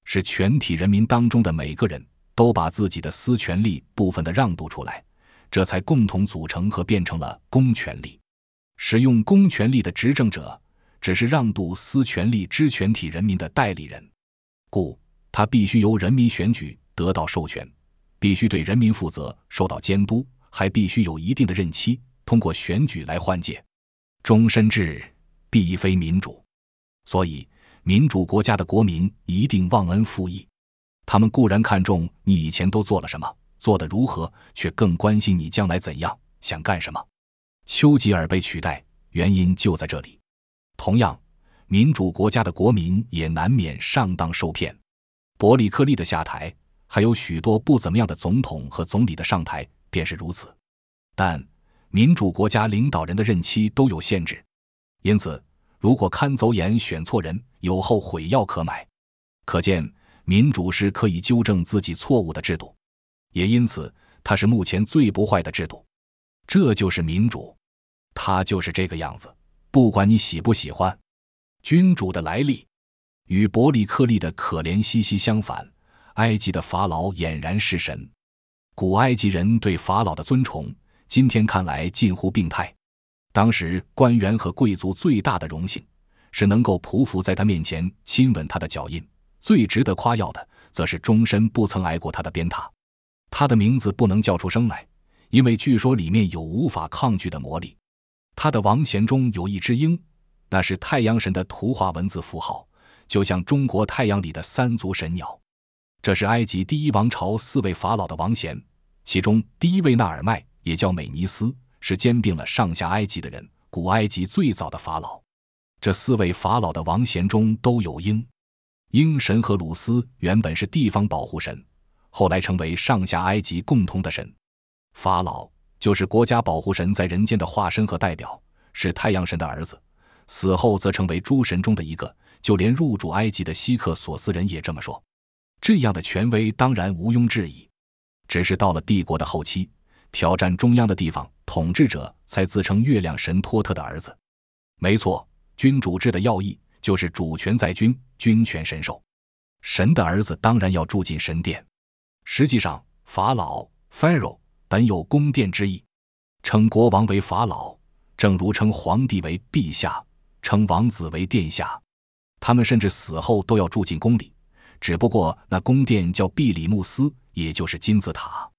S1: 是全体人民当中的每个人都把自己的私权利部分的让渡出来，这才共同组成和变成了公权力。使用公权力的执政者只是让渡私权利之全体人民的代理人，故他必须由人民选举得到授权。必须对人民负责，受到监督，还必须有一定的任期，通过选举来换届。终身制必非民主，所以民主国家的国民一定忘恩负义。他们固然看重你以前都做了什么，做得如何，却更关心你将来怎样，想干什么。丘吉尔被取代原因就在这里。同样，民主国家的国民也难免上当受骗。伯里克利的下台。还有许多不怎么样的总统和总理的上台便是如此，但民主国家领导人的任期都有限制，因此如果看走眼选错人，有后悔药可买。可见民主是可以纠正自己错误的制度，也因此它是目前最不坏的制度。这就是民主，它就是这个样子，不管你喜不喜欢。君主的来历，与伯里克利的可怜兮兮相反。埃及的法老俨然是神。古埃及人对法老的尊崇，今天看来近乎病态。当时官员和贵族最大的荣幸，是能够匍匐在他面前亲吻他的脚印。最值得夸耀的，则是终身不曾挨过他的鞭挞。他的名字不能叫出声来，因为据说里面有无法抗拒的魔力。他的王衔中有一只鹰，那是太阳神的图画文字符号，就像中国太阳里的三足神鸟。这是埃及第一王朝四位法老的王衔，其中第一位纳尔迈也叫美尼斯，是兼并了上下埃及的人，古埃及最早的法老。这四位法老的王衔中都有鹰，鹰神和鲁斯原本是地方保护神，后来成为上下埃及共通的神。法老就是国家保护神在人间的化身和代表，是太阳神的儿子，死后则成为诸神中的一个。就连入主埃及的希克索斯人也这么说。这样的权威当然毋庸置疑，只是到了帝国的后期，挑战中央的地方统治者才自称月亮神托特的儿子。没错，君主制的要义就是主权在君，君权神授。神的儿子当然要住进神殿。实际上，法老 （Pharaoh） 本有宫殿之意，称国王为法老，正如称皇帝为陛下，称王子为殿下。他们甚至死后都要住进宫里。只不过那宫殿叫毕里木斯，也就是金字塔。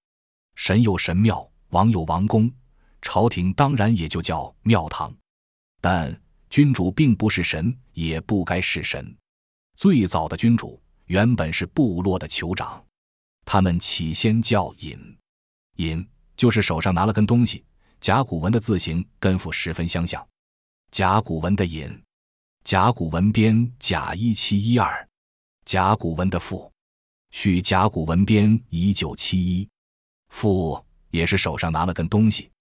S1: 神有神庙，王有王宫，朝廷当然也就叫庙堂。但君主并不是神，也不该是神。最早的君主原本是部落的酋长，他们起先叫“尹，尹就是手上拿了根东西，甲骨文的字形跟“斧”十分相像。甲骨文的“尹，甲骨文编甲一七一二”。甲骨文的“父”，据甲骨文编一九七一，“父”也是手上拿了根东西，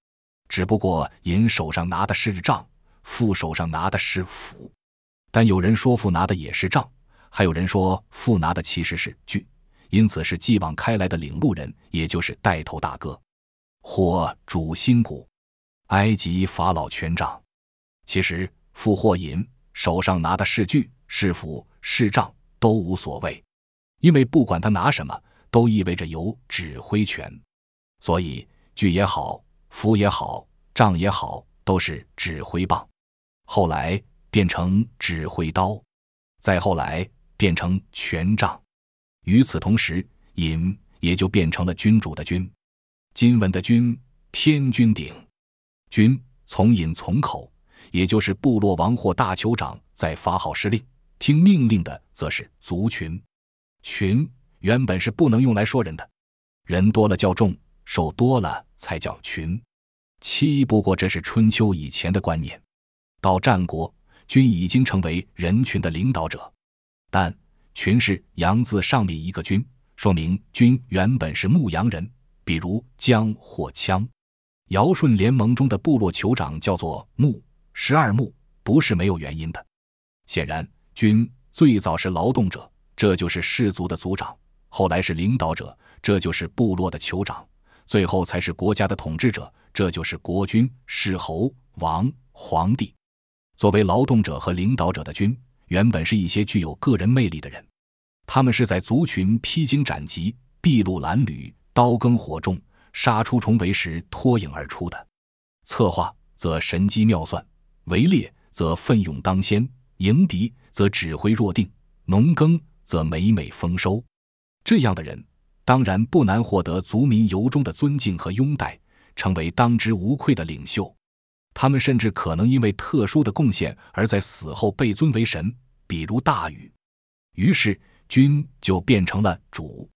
S1: 只不过尹手上拿的是杖，父手上拿的是斧。但有人说父拿的也是杖，还有人说父拿的其实是锯，因此是继往开来的领路人，也就是带头大哥或主心骨。埃及法老权杖，其实父或尹手上拿的是锯、是斧、是杖。都无所谓，因为不管他拿什么，都意味着有指挥权。所以，巨也好，符也好，杖也好，都是指挥棒。后来变成指挥刀，再后来变成权杖。与此同时，尹也就变成了君主的君，金文的君，天君鼎，君从引从口，也就是部落王或大酋长在发号施令。听命令的则是族群，群原本是不能用来说人的，人多了叫众，兽多了才叫群。七不过这是春秋以前的观念，到战国，君已经成为人群的领导者。但群是羊字上面一个君，说明君原本是牧羊人，比如将或羌。尧舜联盟中的部落酋长叫做牧，十二牧不是没有原因的，显然。君最早是劳动者，这就是氏族的族长；后来是领导者，这就是部落的酋长；最后才是国家的统治者，这就是国君、世侯、王、皇帝。作为劳动者和领导者的君，原本是一些具有个人魅力的人，他们是在族群披荆斩棘、筚路蓝缕、刀耕火种、杀出重围时脱颖而出的。策划则神机妙算，围猎则奋勇当先。迎敌则指挥若定，农耕则每每丰收。这样的人当然不难获得族民由衷的尊敬和拥戴，成为当之无愧的领袖。他们甚至可能因为特殊的贡献而在死后被尊为神，比如大禹。于是，君就变成了主。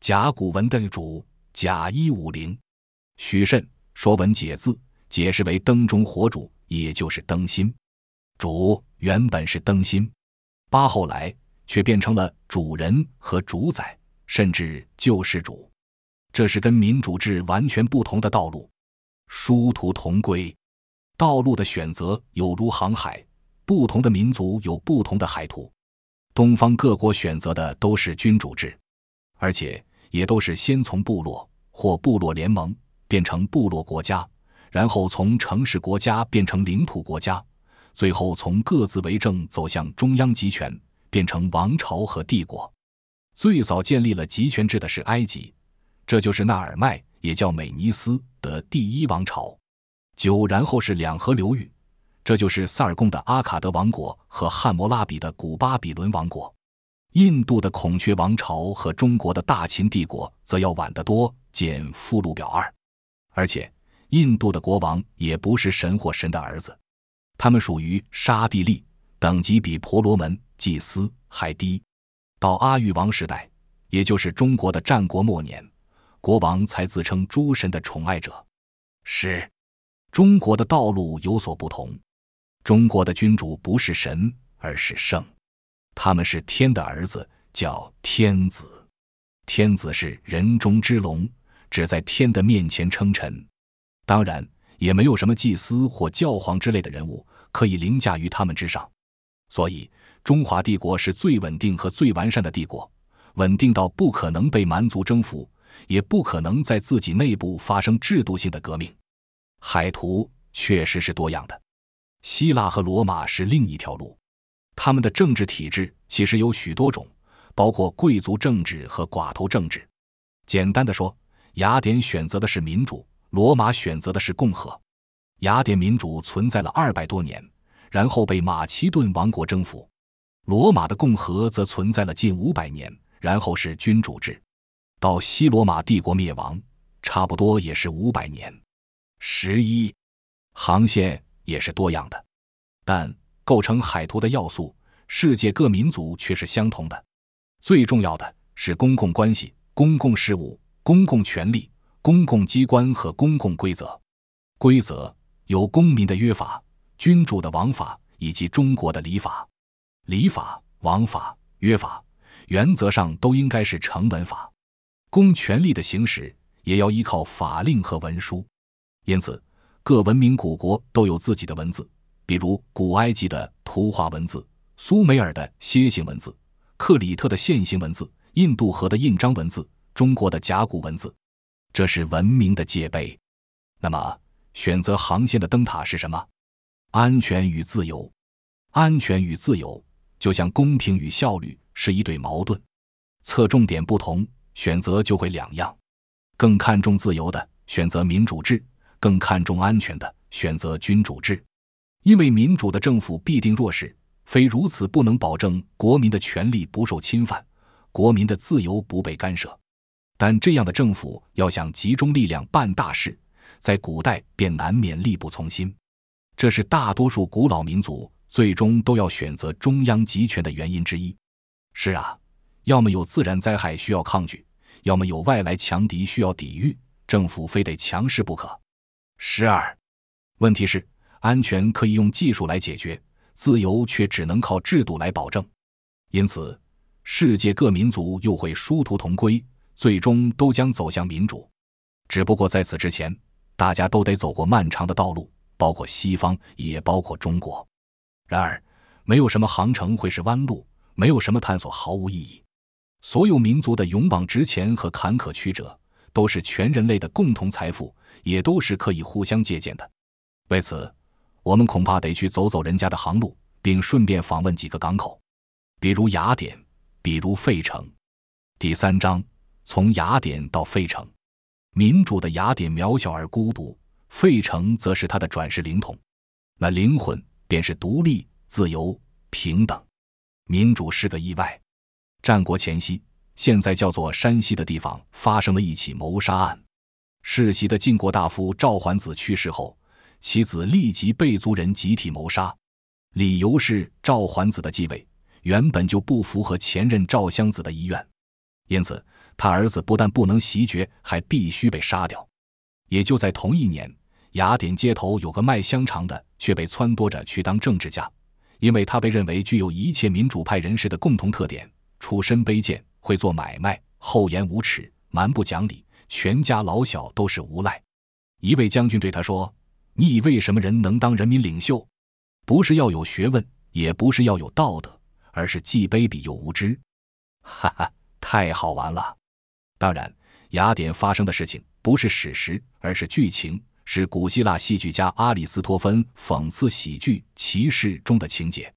S1: 甲骨文的“主”甲一五零，许慎《说文解字》解释为“灯中火主”，也就是灯芯。主。原本是灯芯，八后来却变成了主人和主宰，甚至救世主。这是跟民主制完全不同的道路，殊途同归。道路的选择有如航海，不同的民族有不同的海图。东方各国选择的都是君主制，而且也都是先从部落或部落联盟变成部落国家，然后从城市国家变成领土国家。最后从各自为政走向中央集权，变成王朝和帝国。最早建立了集权制的是埃及，这就是纳尔迈，也叫美尼斯的第一王朝。九，然后是两河流域，这就是萨尔贡的阿卡德王国和汉谟拉比的古巴比伦王国。印度的孔雀王朝和中国的大秦帝国则要晚得多。见附录表二，而且印度的国王也不是神或神的儿子。他们属于沙地利，等级比婆罗门祭司还低。到阿育王时代，也就是中国的战国末年，国王才自称诸神的宠爱者。是，中国的道路有所不同。中国的君主不是神，而是圣。他们是天的儿子，叫天子。天子是人中之龙，只在天的面前称臣。当然。也没有什么祭司或教皇之类的人物可以凌驾于他们之上，所以中华帝国是最稳定和最完善的帝国，稳定到不可能被蛮族征服，也不可能在自己内部发生制度性的革命。海图确实是多样的，希腊和罗马是另一条路，他们的政治体制其实有许多种，包括贵族政治和寡头政治。简单的说，雅典选择的是民主。罗马选择的是共和，雅典民主存在了二百多年，然后被马其顿王国征服；罗马的共和则存在了近五百年，然后是君主制，到西罗马帝国灭亡，差不多也是五百年。十一，航线也是多样的，但构成海图的要素，世界各民族却是相同的。最重要的是公共关系、公共事务、公共权利、公共机关和公共规则，规则有公民的约法、君主的王法以及中国的礼法。礼法、王法、约法原则上都应该是成文法。公权力的行使也要依靠法令和文书，因此各文明古国都有自己的文字，比如古埃及的图画文字、苏美尔的楔形文字、克里特的线形文字、印度河的印章文字、中国的甲骨文字。这是文明的界碑。那么，选择航线的灯塔是什么？安全与自由。安全与自由，就像公平与效率是一对矛盾，侧重点不同，选择就会两样。更看重自由的，选择民主制；更看重安全的，选择君主制。因为民主的政府必定弱势，非如此不能保证国民的权利不受侵犯，国民的自由不被干涉。但这样的政府要想集中力量办大事，在古代便难免力不从心。这是大多数古老民族最终都要选择中央集权的原因之一。是啊，要么有自然灾害需要抗拒，要么有外来强敌需要抵御，政府非得强势不可。十二，问题是安全可以用技术来解决，自由却只能靠制度来保证。因此，世界各民族又会殊途同归。最终都将走向民主，只不过在此之前，大家都得走过漫长的道路，包括西方，也包括中国。然而，没有什么航程会是弯路，没有什么探索毫无意义。所有民族的勇往直前和坎坷曲折，都是全人类的共同财富，也都是可以互相借鉴的。为此，我们恐怕得去走走人家的航路，并顺便访问几个港口，比如雅典，比如费城。第三章。从雅典到费城，民主的雅典渺小而孤独，费城则是他的转世灵童，那灵魂便是独立、自由、平等。民主是个意外。战国前夕，现在叫做山西的地方发生了一起谋杀案，世袭的晋国大夫赵桓子去世后，其子立即被族人集体谋杀，理由是赵桓子的继位原本就不符合前任赵襄子的遗愿，因此。他儿子不但不能袭爵，还必须被杀掉。也就在同一年，雅典街头有个卖香肠的，却被撺掇着去当政治家，因为他被认为具有一切民主派人士的共同特点：出身卑贱，会做买卖，厚颜无耻，蛮不讲理，全家老小都是无赖。一位将军对他说：“你以为什么人能当人民领袖？不是要有学问，也不是要有道德，而是既卑鄙又无知。”哈哈，太好玩了。当然，雅典发生的事情不是史实，而是剧情，是古希腊戏剧家阿里斯托芬讽刺喜剧《骑士》中的情节。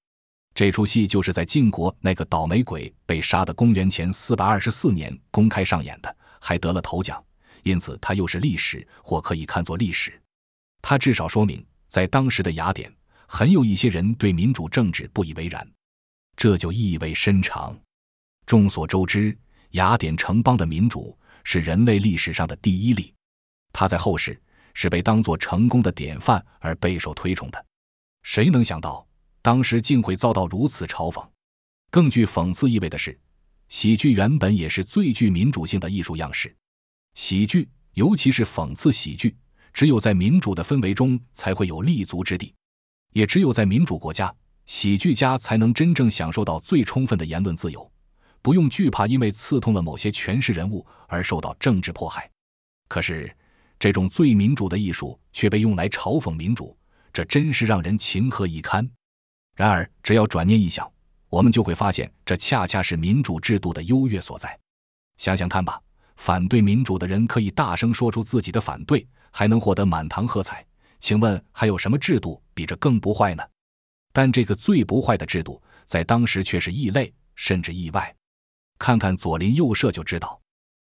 S1: 这出戏就是在晋国那个倒霉鬼被杀的公元前四百二十四年公开上演的，还得了头奖。因此，它又是历史，或可以看作历史。它至少说明，在当时的雅典，很有一些人对民主政治不以为然，这就意味深长。众所周知。雅典城邦的民主是人类历史上的第一例，它在后世是被当做成功的典范而备受推崇的。谁能想到，当时竟会遭到如此嘲讽？更具讽刺意味的是，喜剧原本也是最具民主性的艺术样式。喜剧，尤其是讽刺喜剧，只有在民主的氛围中才会有立足之地，也只有在民主国家，喜剧家才能真正享受到最充分的言论自由。不用惧怕，因为刺痛了某些权势人物而受到政治迫害。可是，这种最民主的艺术却被用来嘲讽民主，这真是让人情何以堪！然而，只要转念一想，我们就会发现，这恰恰是民主制度的优越所在。想想看吧，反对民主的人可以大声说出自己的反对，还能获得满堂喝彩。请问，还有什么制度比这更不坏呢？但这个最不坏的制度，在当时却是异类，甚至意外。看看左邻右舍就知道，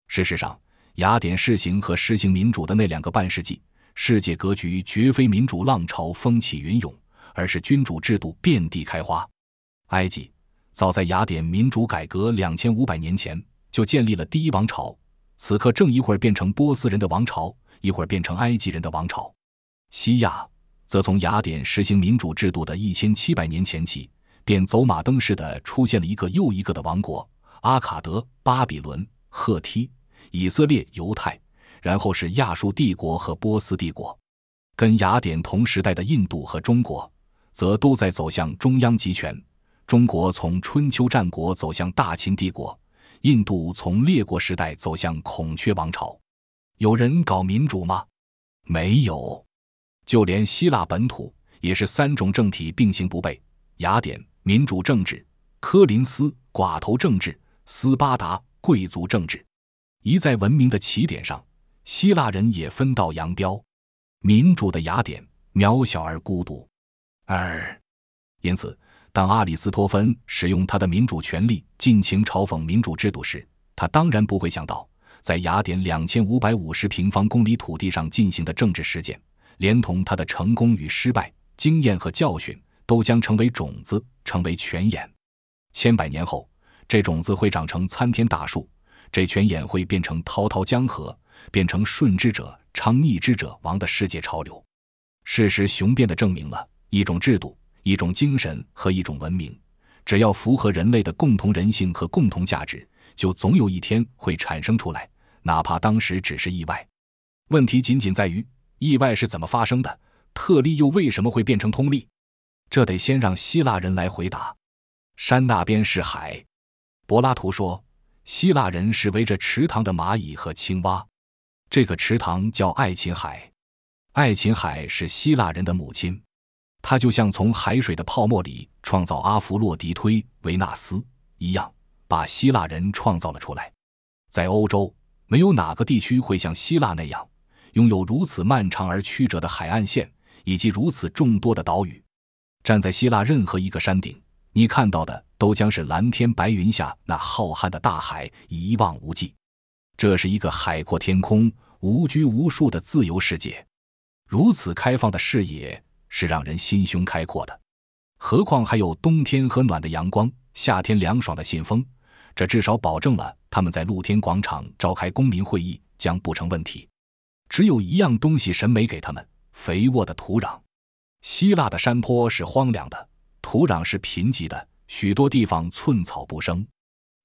S1: 事实上，雅典试行和实行民主的那两个半世纪，世界格局绝非民主浪潮风起云涌，而是君主制度遍地开花。埃及早在雅典民主改革两千五百年前就建立了第一王朝，此刻正一会儿变成波斯人的王朝，一会儿变成埃及人的王朝。西亚则从雅典实行民主制度的一千七百年前起，便走马灯似的出现了一个又一个的王国。阿卡德、巴比伦、赫梯、以色列、犹太，然后是亚述帝国和波斯帝国，跟雅典同时代的印度和中国，则都在走向中央集权。中国从春秋战国走向大秦帝国，印度从列国时代走向孔雀王朝。有人搞民主吗？没有，就连希腊本土也是三种政体并行不悖：雅典民主政治，科林斯寡头政治。斯巴达贵族政治，一在文明的起点上，希腊人也分道扬镳。民主的雅典渺小而孤独。二，因此，当阿里斯托芬使用他的民主权力尽情嘲讽民主制度时，他当然不会想到，在雅典两千五百五十平方公里土地上进行的政治实践，连同他的成功与失败经验和教训，都将成为种子，成为泉眼，千百年后。这种子会长成参天大树，这泉眼会变成滔滔江河，变成顺之者昌、逆之者亡的世界潮流。事实雄辩的证明了一种制度、一种精神和一种文明，只要符合人类的共同人性和共同价值，就总有一天会产生出来，哪怕当时只是意外。问题仅仅在于，意外是怎么发生的？特例又为什么会变成通例？这得先让希腊人来回答。山那边是海。柏拉图说，希腊人是围着池塘的蚂蚁和青蛙，这个池塘叫爱琴海，爱琴海是希腊人的母亲，它就像从海水的泡沫里创造阿弗洛狄忒维纳斯一样，把希腊人创造了出来。在欧洲，没有哪个地区会像希腊那样拥有如此漫长而曲折的海岸线，以及如此众多的岛屿。站在希腊任何一个山顶，你看到的。都将是蓝天白云下那浩瀚的大海，一望无际。这是一个海阔天空、无拘无束的自由世界。如此开放的视野是让人心胸开阔的。何况还有冬天和暖的阳光，夏天凉爽的信风。这至少保证了他们在露天广场召开公民会议将不成问题。只有一样东西，神没给他们肥沃的土壤。希腊的山坡是荒凉的，土壤是贫瘠的。许多地方寸草不生，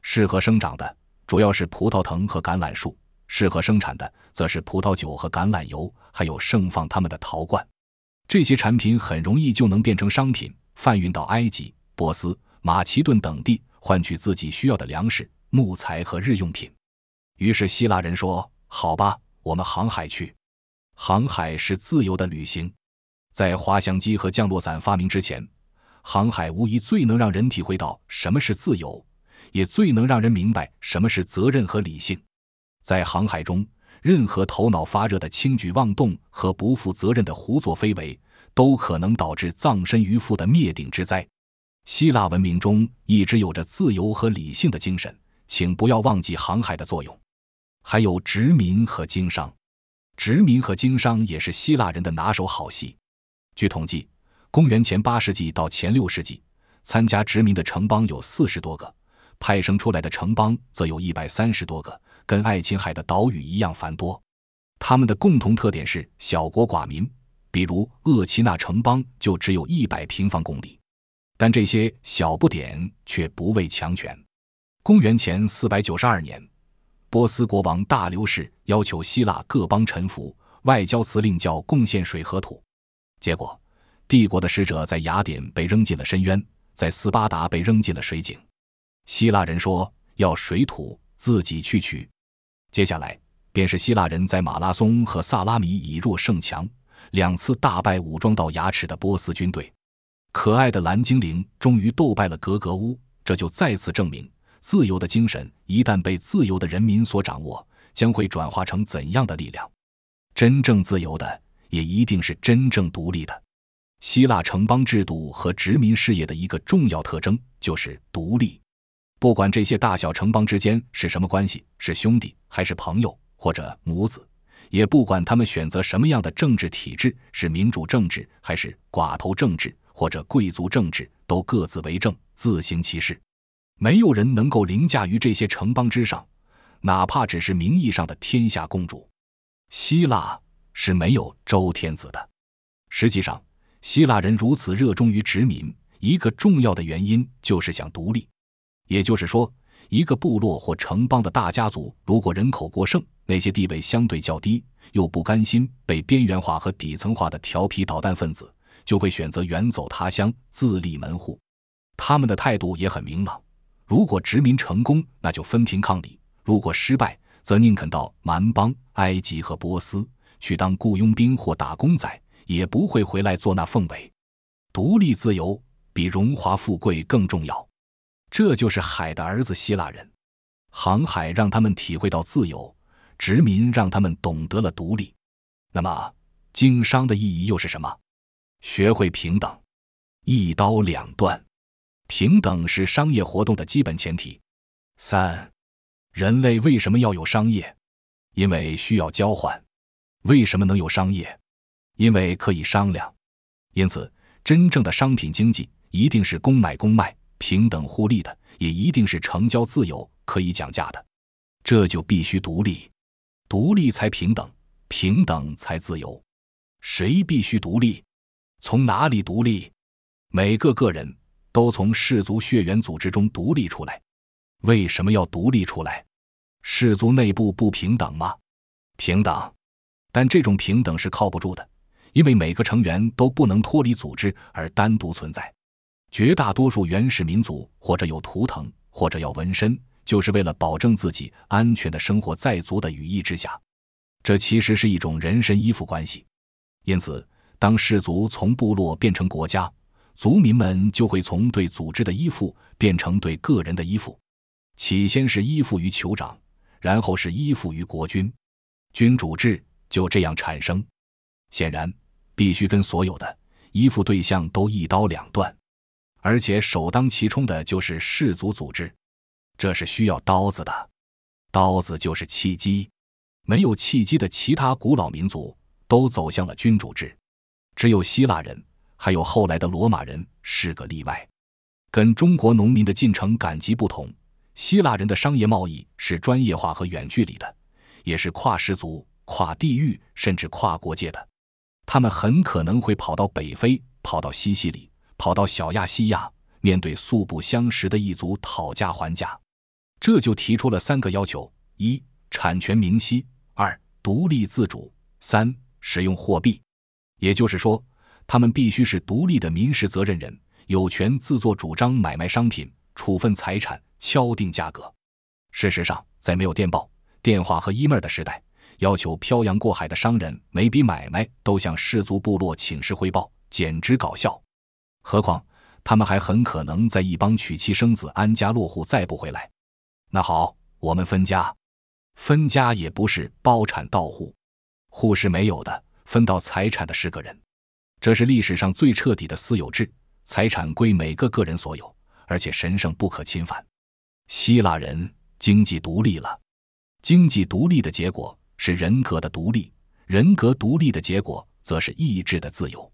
S1: 适合生长的主要是葡萄藤和橄榄树，适合生产的则是葡萄酒和橄榄油，还有盛放它们的陶罐。这些产品很容易就能变成商品，贩运到埃及、波斯、马其顿等地，换取自己需要的粮食、木材和日用品。于是希腊人说：“好吧，我们航海去。”航海是自由的旅行，在滑翔机和降落伞发明之前。航海无疑最能让人体会到什么是自由，也最能让人明白什么是责任和理性。在航海中，任何头脑发热的轻举妄动和不负责任的胡作非为，都可能导致葬身鱼腹的灭顶之灾。希腊文明中一直有着自由和理性的精神，请不要忘记航海的作用，还有殖民和经商。殖民和经商也是希腊人的拿手好戏。据统计。公元前八世纪到前六世纪，参加殖民的城邦有四十多个，派生出来的城邦则有一百三十多个，跟爱琴海的岛屿一样繁多。他们的共同特点是小国寡民，比如厄齐纳城邦就只有一百平方公里。但这些小不点却不畏强权。公元前四百九十二年，波斯国王大流士要求希腊各邦臣服，外交辞令叫贡献水和土，结果。帝国的使者在雅典被扔进了深渊，在斯巴达被扔进了水井。希腊人说：“要水土自己去取。”接下来便是希腊人在马拉松和萨拉米以弱胜强两次大败武装到牙齿的波斯军队。可爱的蓝精灵终于斗败了格格巫，这就再次证明：自由的精神一旦被自由的人民所掌握，将会转化成怎样的力量？真正自由的也一定是真正独立的。希腊城邦制度和殖民事业的一个重要特征就是独立。不管这些大小城邦之间是什么关系，是兄弟还是朋友，或者母子，也不管他们选择什么样的政治体制，是民主政治还是寡头政治或者贵族政治，都各自为政，自行其事。没有人能够凌驾于这些城邦之上，哪怕只是名义上的天下共主。希腊是没有周天子的，实际上。希腊人如此热衷于殖民，一个重要的原因就是想独立。也就是说，一个部落或城邦的大家族如果人口过剩，那些地位相对较低又不甘心被边缘化和底层化的调皮捣蛋分子，就会选择远走他乡，自立门户。他们的态度也很明朗：如果殖民成功，那就分庭抗礼；如果失败，则宁肯到蛮邦、埃及和波斯去当雇佣兵或打工仔。也不会回来做那凤尾，独立自由比荣华富贵更重要。这就是海的儿子希腊人，航海让他们体会到自由，殖民让他们懂得了独立。那么，经商的意义又是什么？学会平等，一刀两断。平等是商业活动的基本前提。三，人类为什么要有商业？因为需要交换。为什么能有商业？因为可以商量，因此真正的商品经济一定是公买公卖、平等互利的，也一定是成交自由、可以讲价的。这就必须独立，独立才平等，平等才自由。谁必须独立？从哪里独立？每个个人都从氏族血缘组织中独立出来。为什么要独立出来？氏族内部不平等吗？平等，但这种平等是靠不住的。因为每个成员都不能脱离组织而单独存在，绝大多数原始民族或者有图腾，或者要纹身，就是为了保证自己安全的生活在族的羽翼之下。这其实是一种人身依附关系。因此，当氏族从部落变成国家，族民们就会从对组织的依附变成对个人的依附。起先是依附于酋长，然后是依附于国君，君主制就这样产生。显然，必须跟所有的依附对象都一刀两断，而且首当其冲的就是氏族组织。这是需要刀子的，刀子就是契机。没有契机的，其他古老民族都走向了君主制，只有希腊人还有后来的罗马人是个例外。跟中国农民的进城赶集不同，希腊人的商业贸易是专业化和远距离的，也是跨氏族、跨地域，甚至跨国界的。他们很可能会跑到北非，跑到西西里，跑到小亚细亚，面对素不相识的异族讨价还价。这就提出了三个要求：一、产权明晰；二、独立自主；三、使用货币。也就是说，他们必须是独立的民事责任人，有权自作主张买卖商品、处分财产、敲定价格。事实上，在没有电报、电话和 email 的时代。要求漂洋过海的商人每笔买卖都向氏族部落请示汇报，简直搞笑。何况他们还很可能在一邦娶妻生子、安家落户，再不回来。那好，我们分家。分家也不是包产到户，户是没有的，分到财产的是个人。这是历史上最彻底的私有制，财产归每个个人所有，而且神圣不可侵犯。希腊人经济独立了，经济独立的结果。是人格的独立，人格独立的结果，则是意志的自由。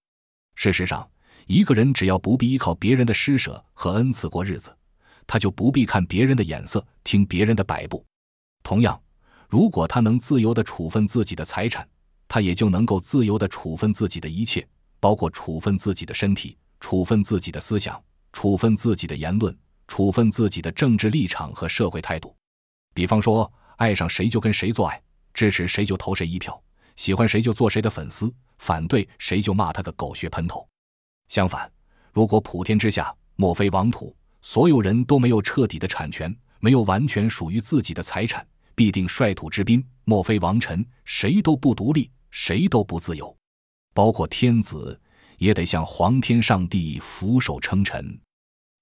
S1: 事实上，一个人只要不必依靠别人的施舍和恩赐过日子，他就不必看别人的眼色，听别人的摆布。同样，如果他能自由地处分自己的财产，他也就能够自由地处分自己的一切，包括处分自己的身体、处分自己的思想、处分自己的言论、处分自己的政治立场和社会态度。比方说，爱上谁就跟谁做爱。支持谁就投谁一票，喜欢谁就做谁的粉丝，反对谁就骂他个狗血喷头。相反，如果普天之下莫非王土，所有人都没有彻底的产权，没有完全属于自己的财产，必定率土之滨莫非王臣，谁都不独立，谁都不自由，包括天子也得向皇天上帝俯首称臣。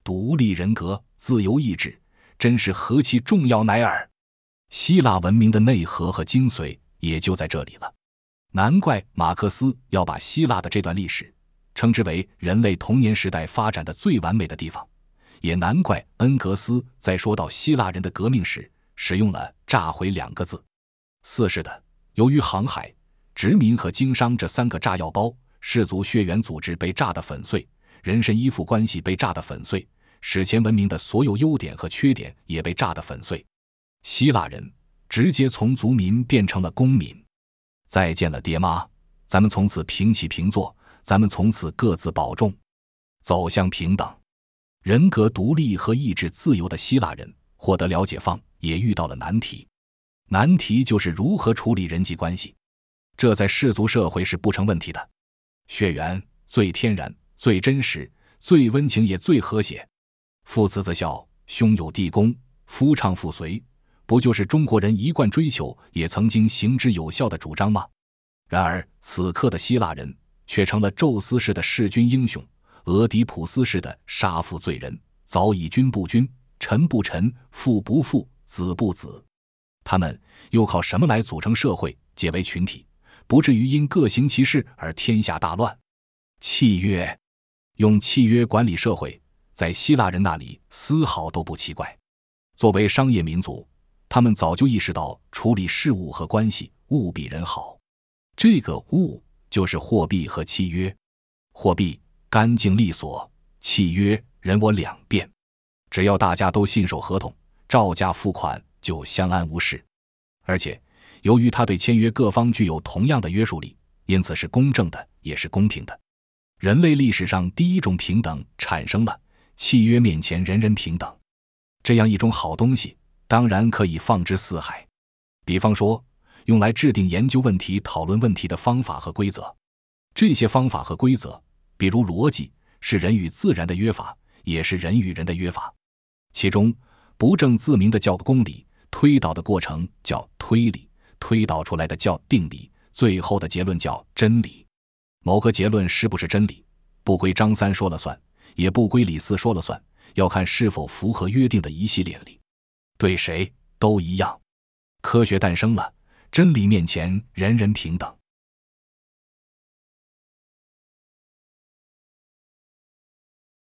S1: 独立人格、自由意志，真是何其重要乃尔！希腊文明的内核和精髓也就在这里了，难怪马克思要把希腊的这段历史称之为人类童年时代发展的最完美的地方，也难怪恩格斯在说到希腊人的革命时使用了“炸毁”两个字。四是的，由于航海、殖民和经商这三个炸药包，氏族血缘组织被炸得粉碎，人身依附关系被炸得粉碎，史前文明的所有优点和缺点也被炸得粉碎。希腊人直接从族民变成了公民，再见了爹妈，咱们从此平起平坐，咱们从此各自保重，走向平等、人格独立和意志自由的希腊人获得了解放，也遇到了难题。难题就是如何处理人际关系，这在氏族社会是不成问题的，血缘最天然、最真实、最温情也最和谐，父慈子孝，兄友弟恭，夫唱妇随。不就是中国人一贯追求，也曾经行之有效的主张吗？然而此刻的希腊人却成了宙斯式的弑君英雄，俄狄浦斯式的杀父罪人，早已君不君，臣不臣，父不父，子不子。他们又靠什么来组成社会，结为群体，不至于因各行其事而天下大乱？契约，用契约管理社会，在希腊人那里丝毫都不奇怪。作为商业民族。他们早就意识到，处理事务和关系，务比人好。这个物就是货币和契约。货币干净利索，契约人我两遍。只要大家都信守合同，照价付款，就相安无事。而且，由于他对签约各方具有同样的约束力，因此是公正的，也是公平的。人类历史上第一种平等产生了，契约面前人人平等，这样一种好东西。当然可以放之四海，比方说用来制定、研究问题、讨论问题的方法和规则。这些方法和规则，比如逻辑，是人与自然的约法，也是人与人的约法。其中不正自明的叫公理，推导的过程叫推理，推导出来的叫定理，最后的结论叫真理。某个结论是不是真理，不归张三说了算，也不归李四说了算，要看是否符合约定的一系列理。对谁都一样，科学诞生了，真理面前人人平等。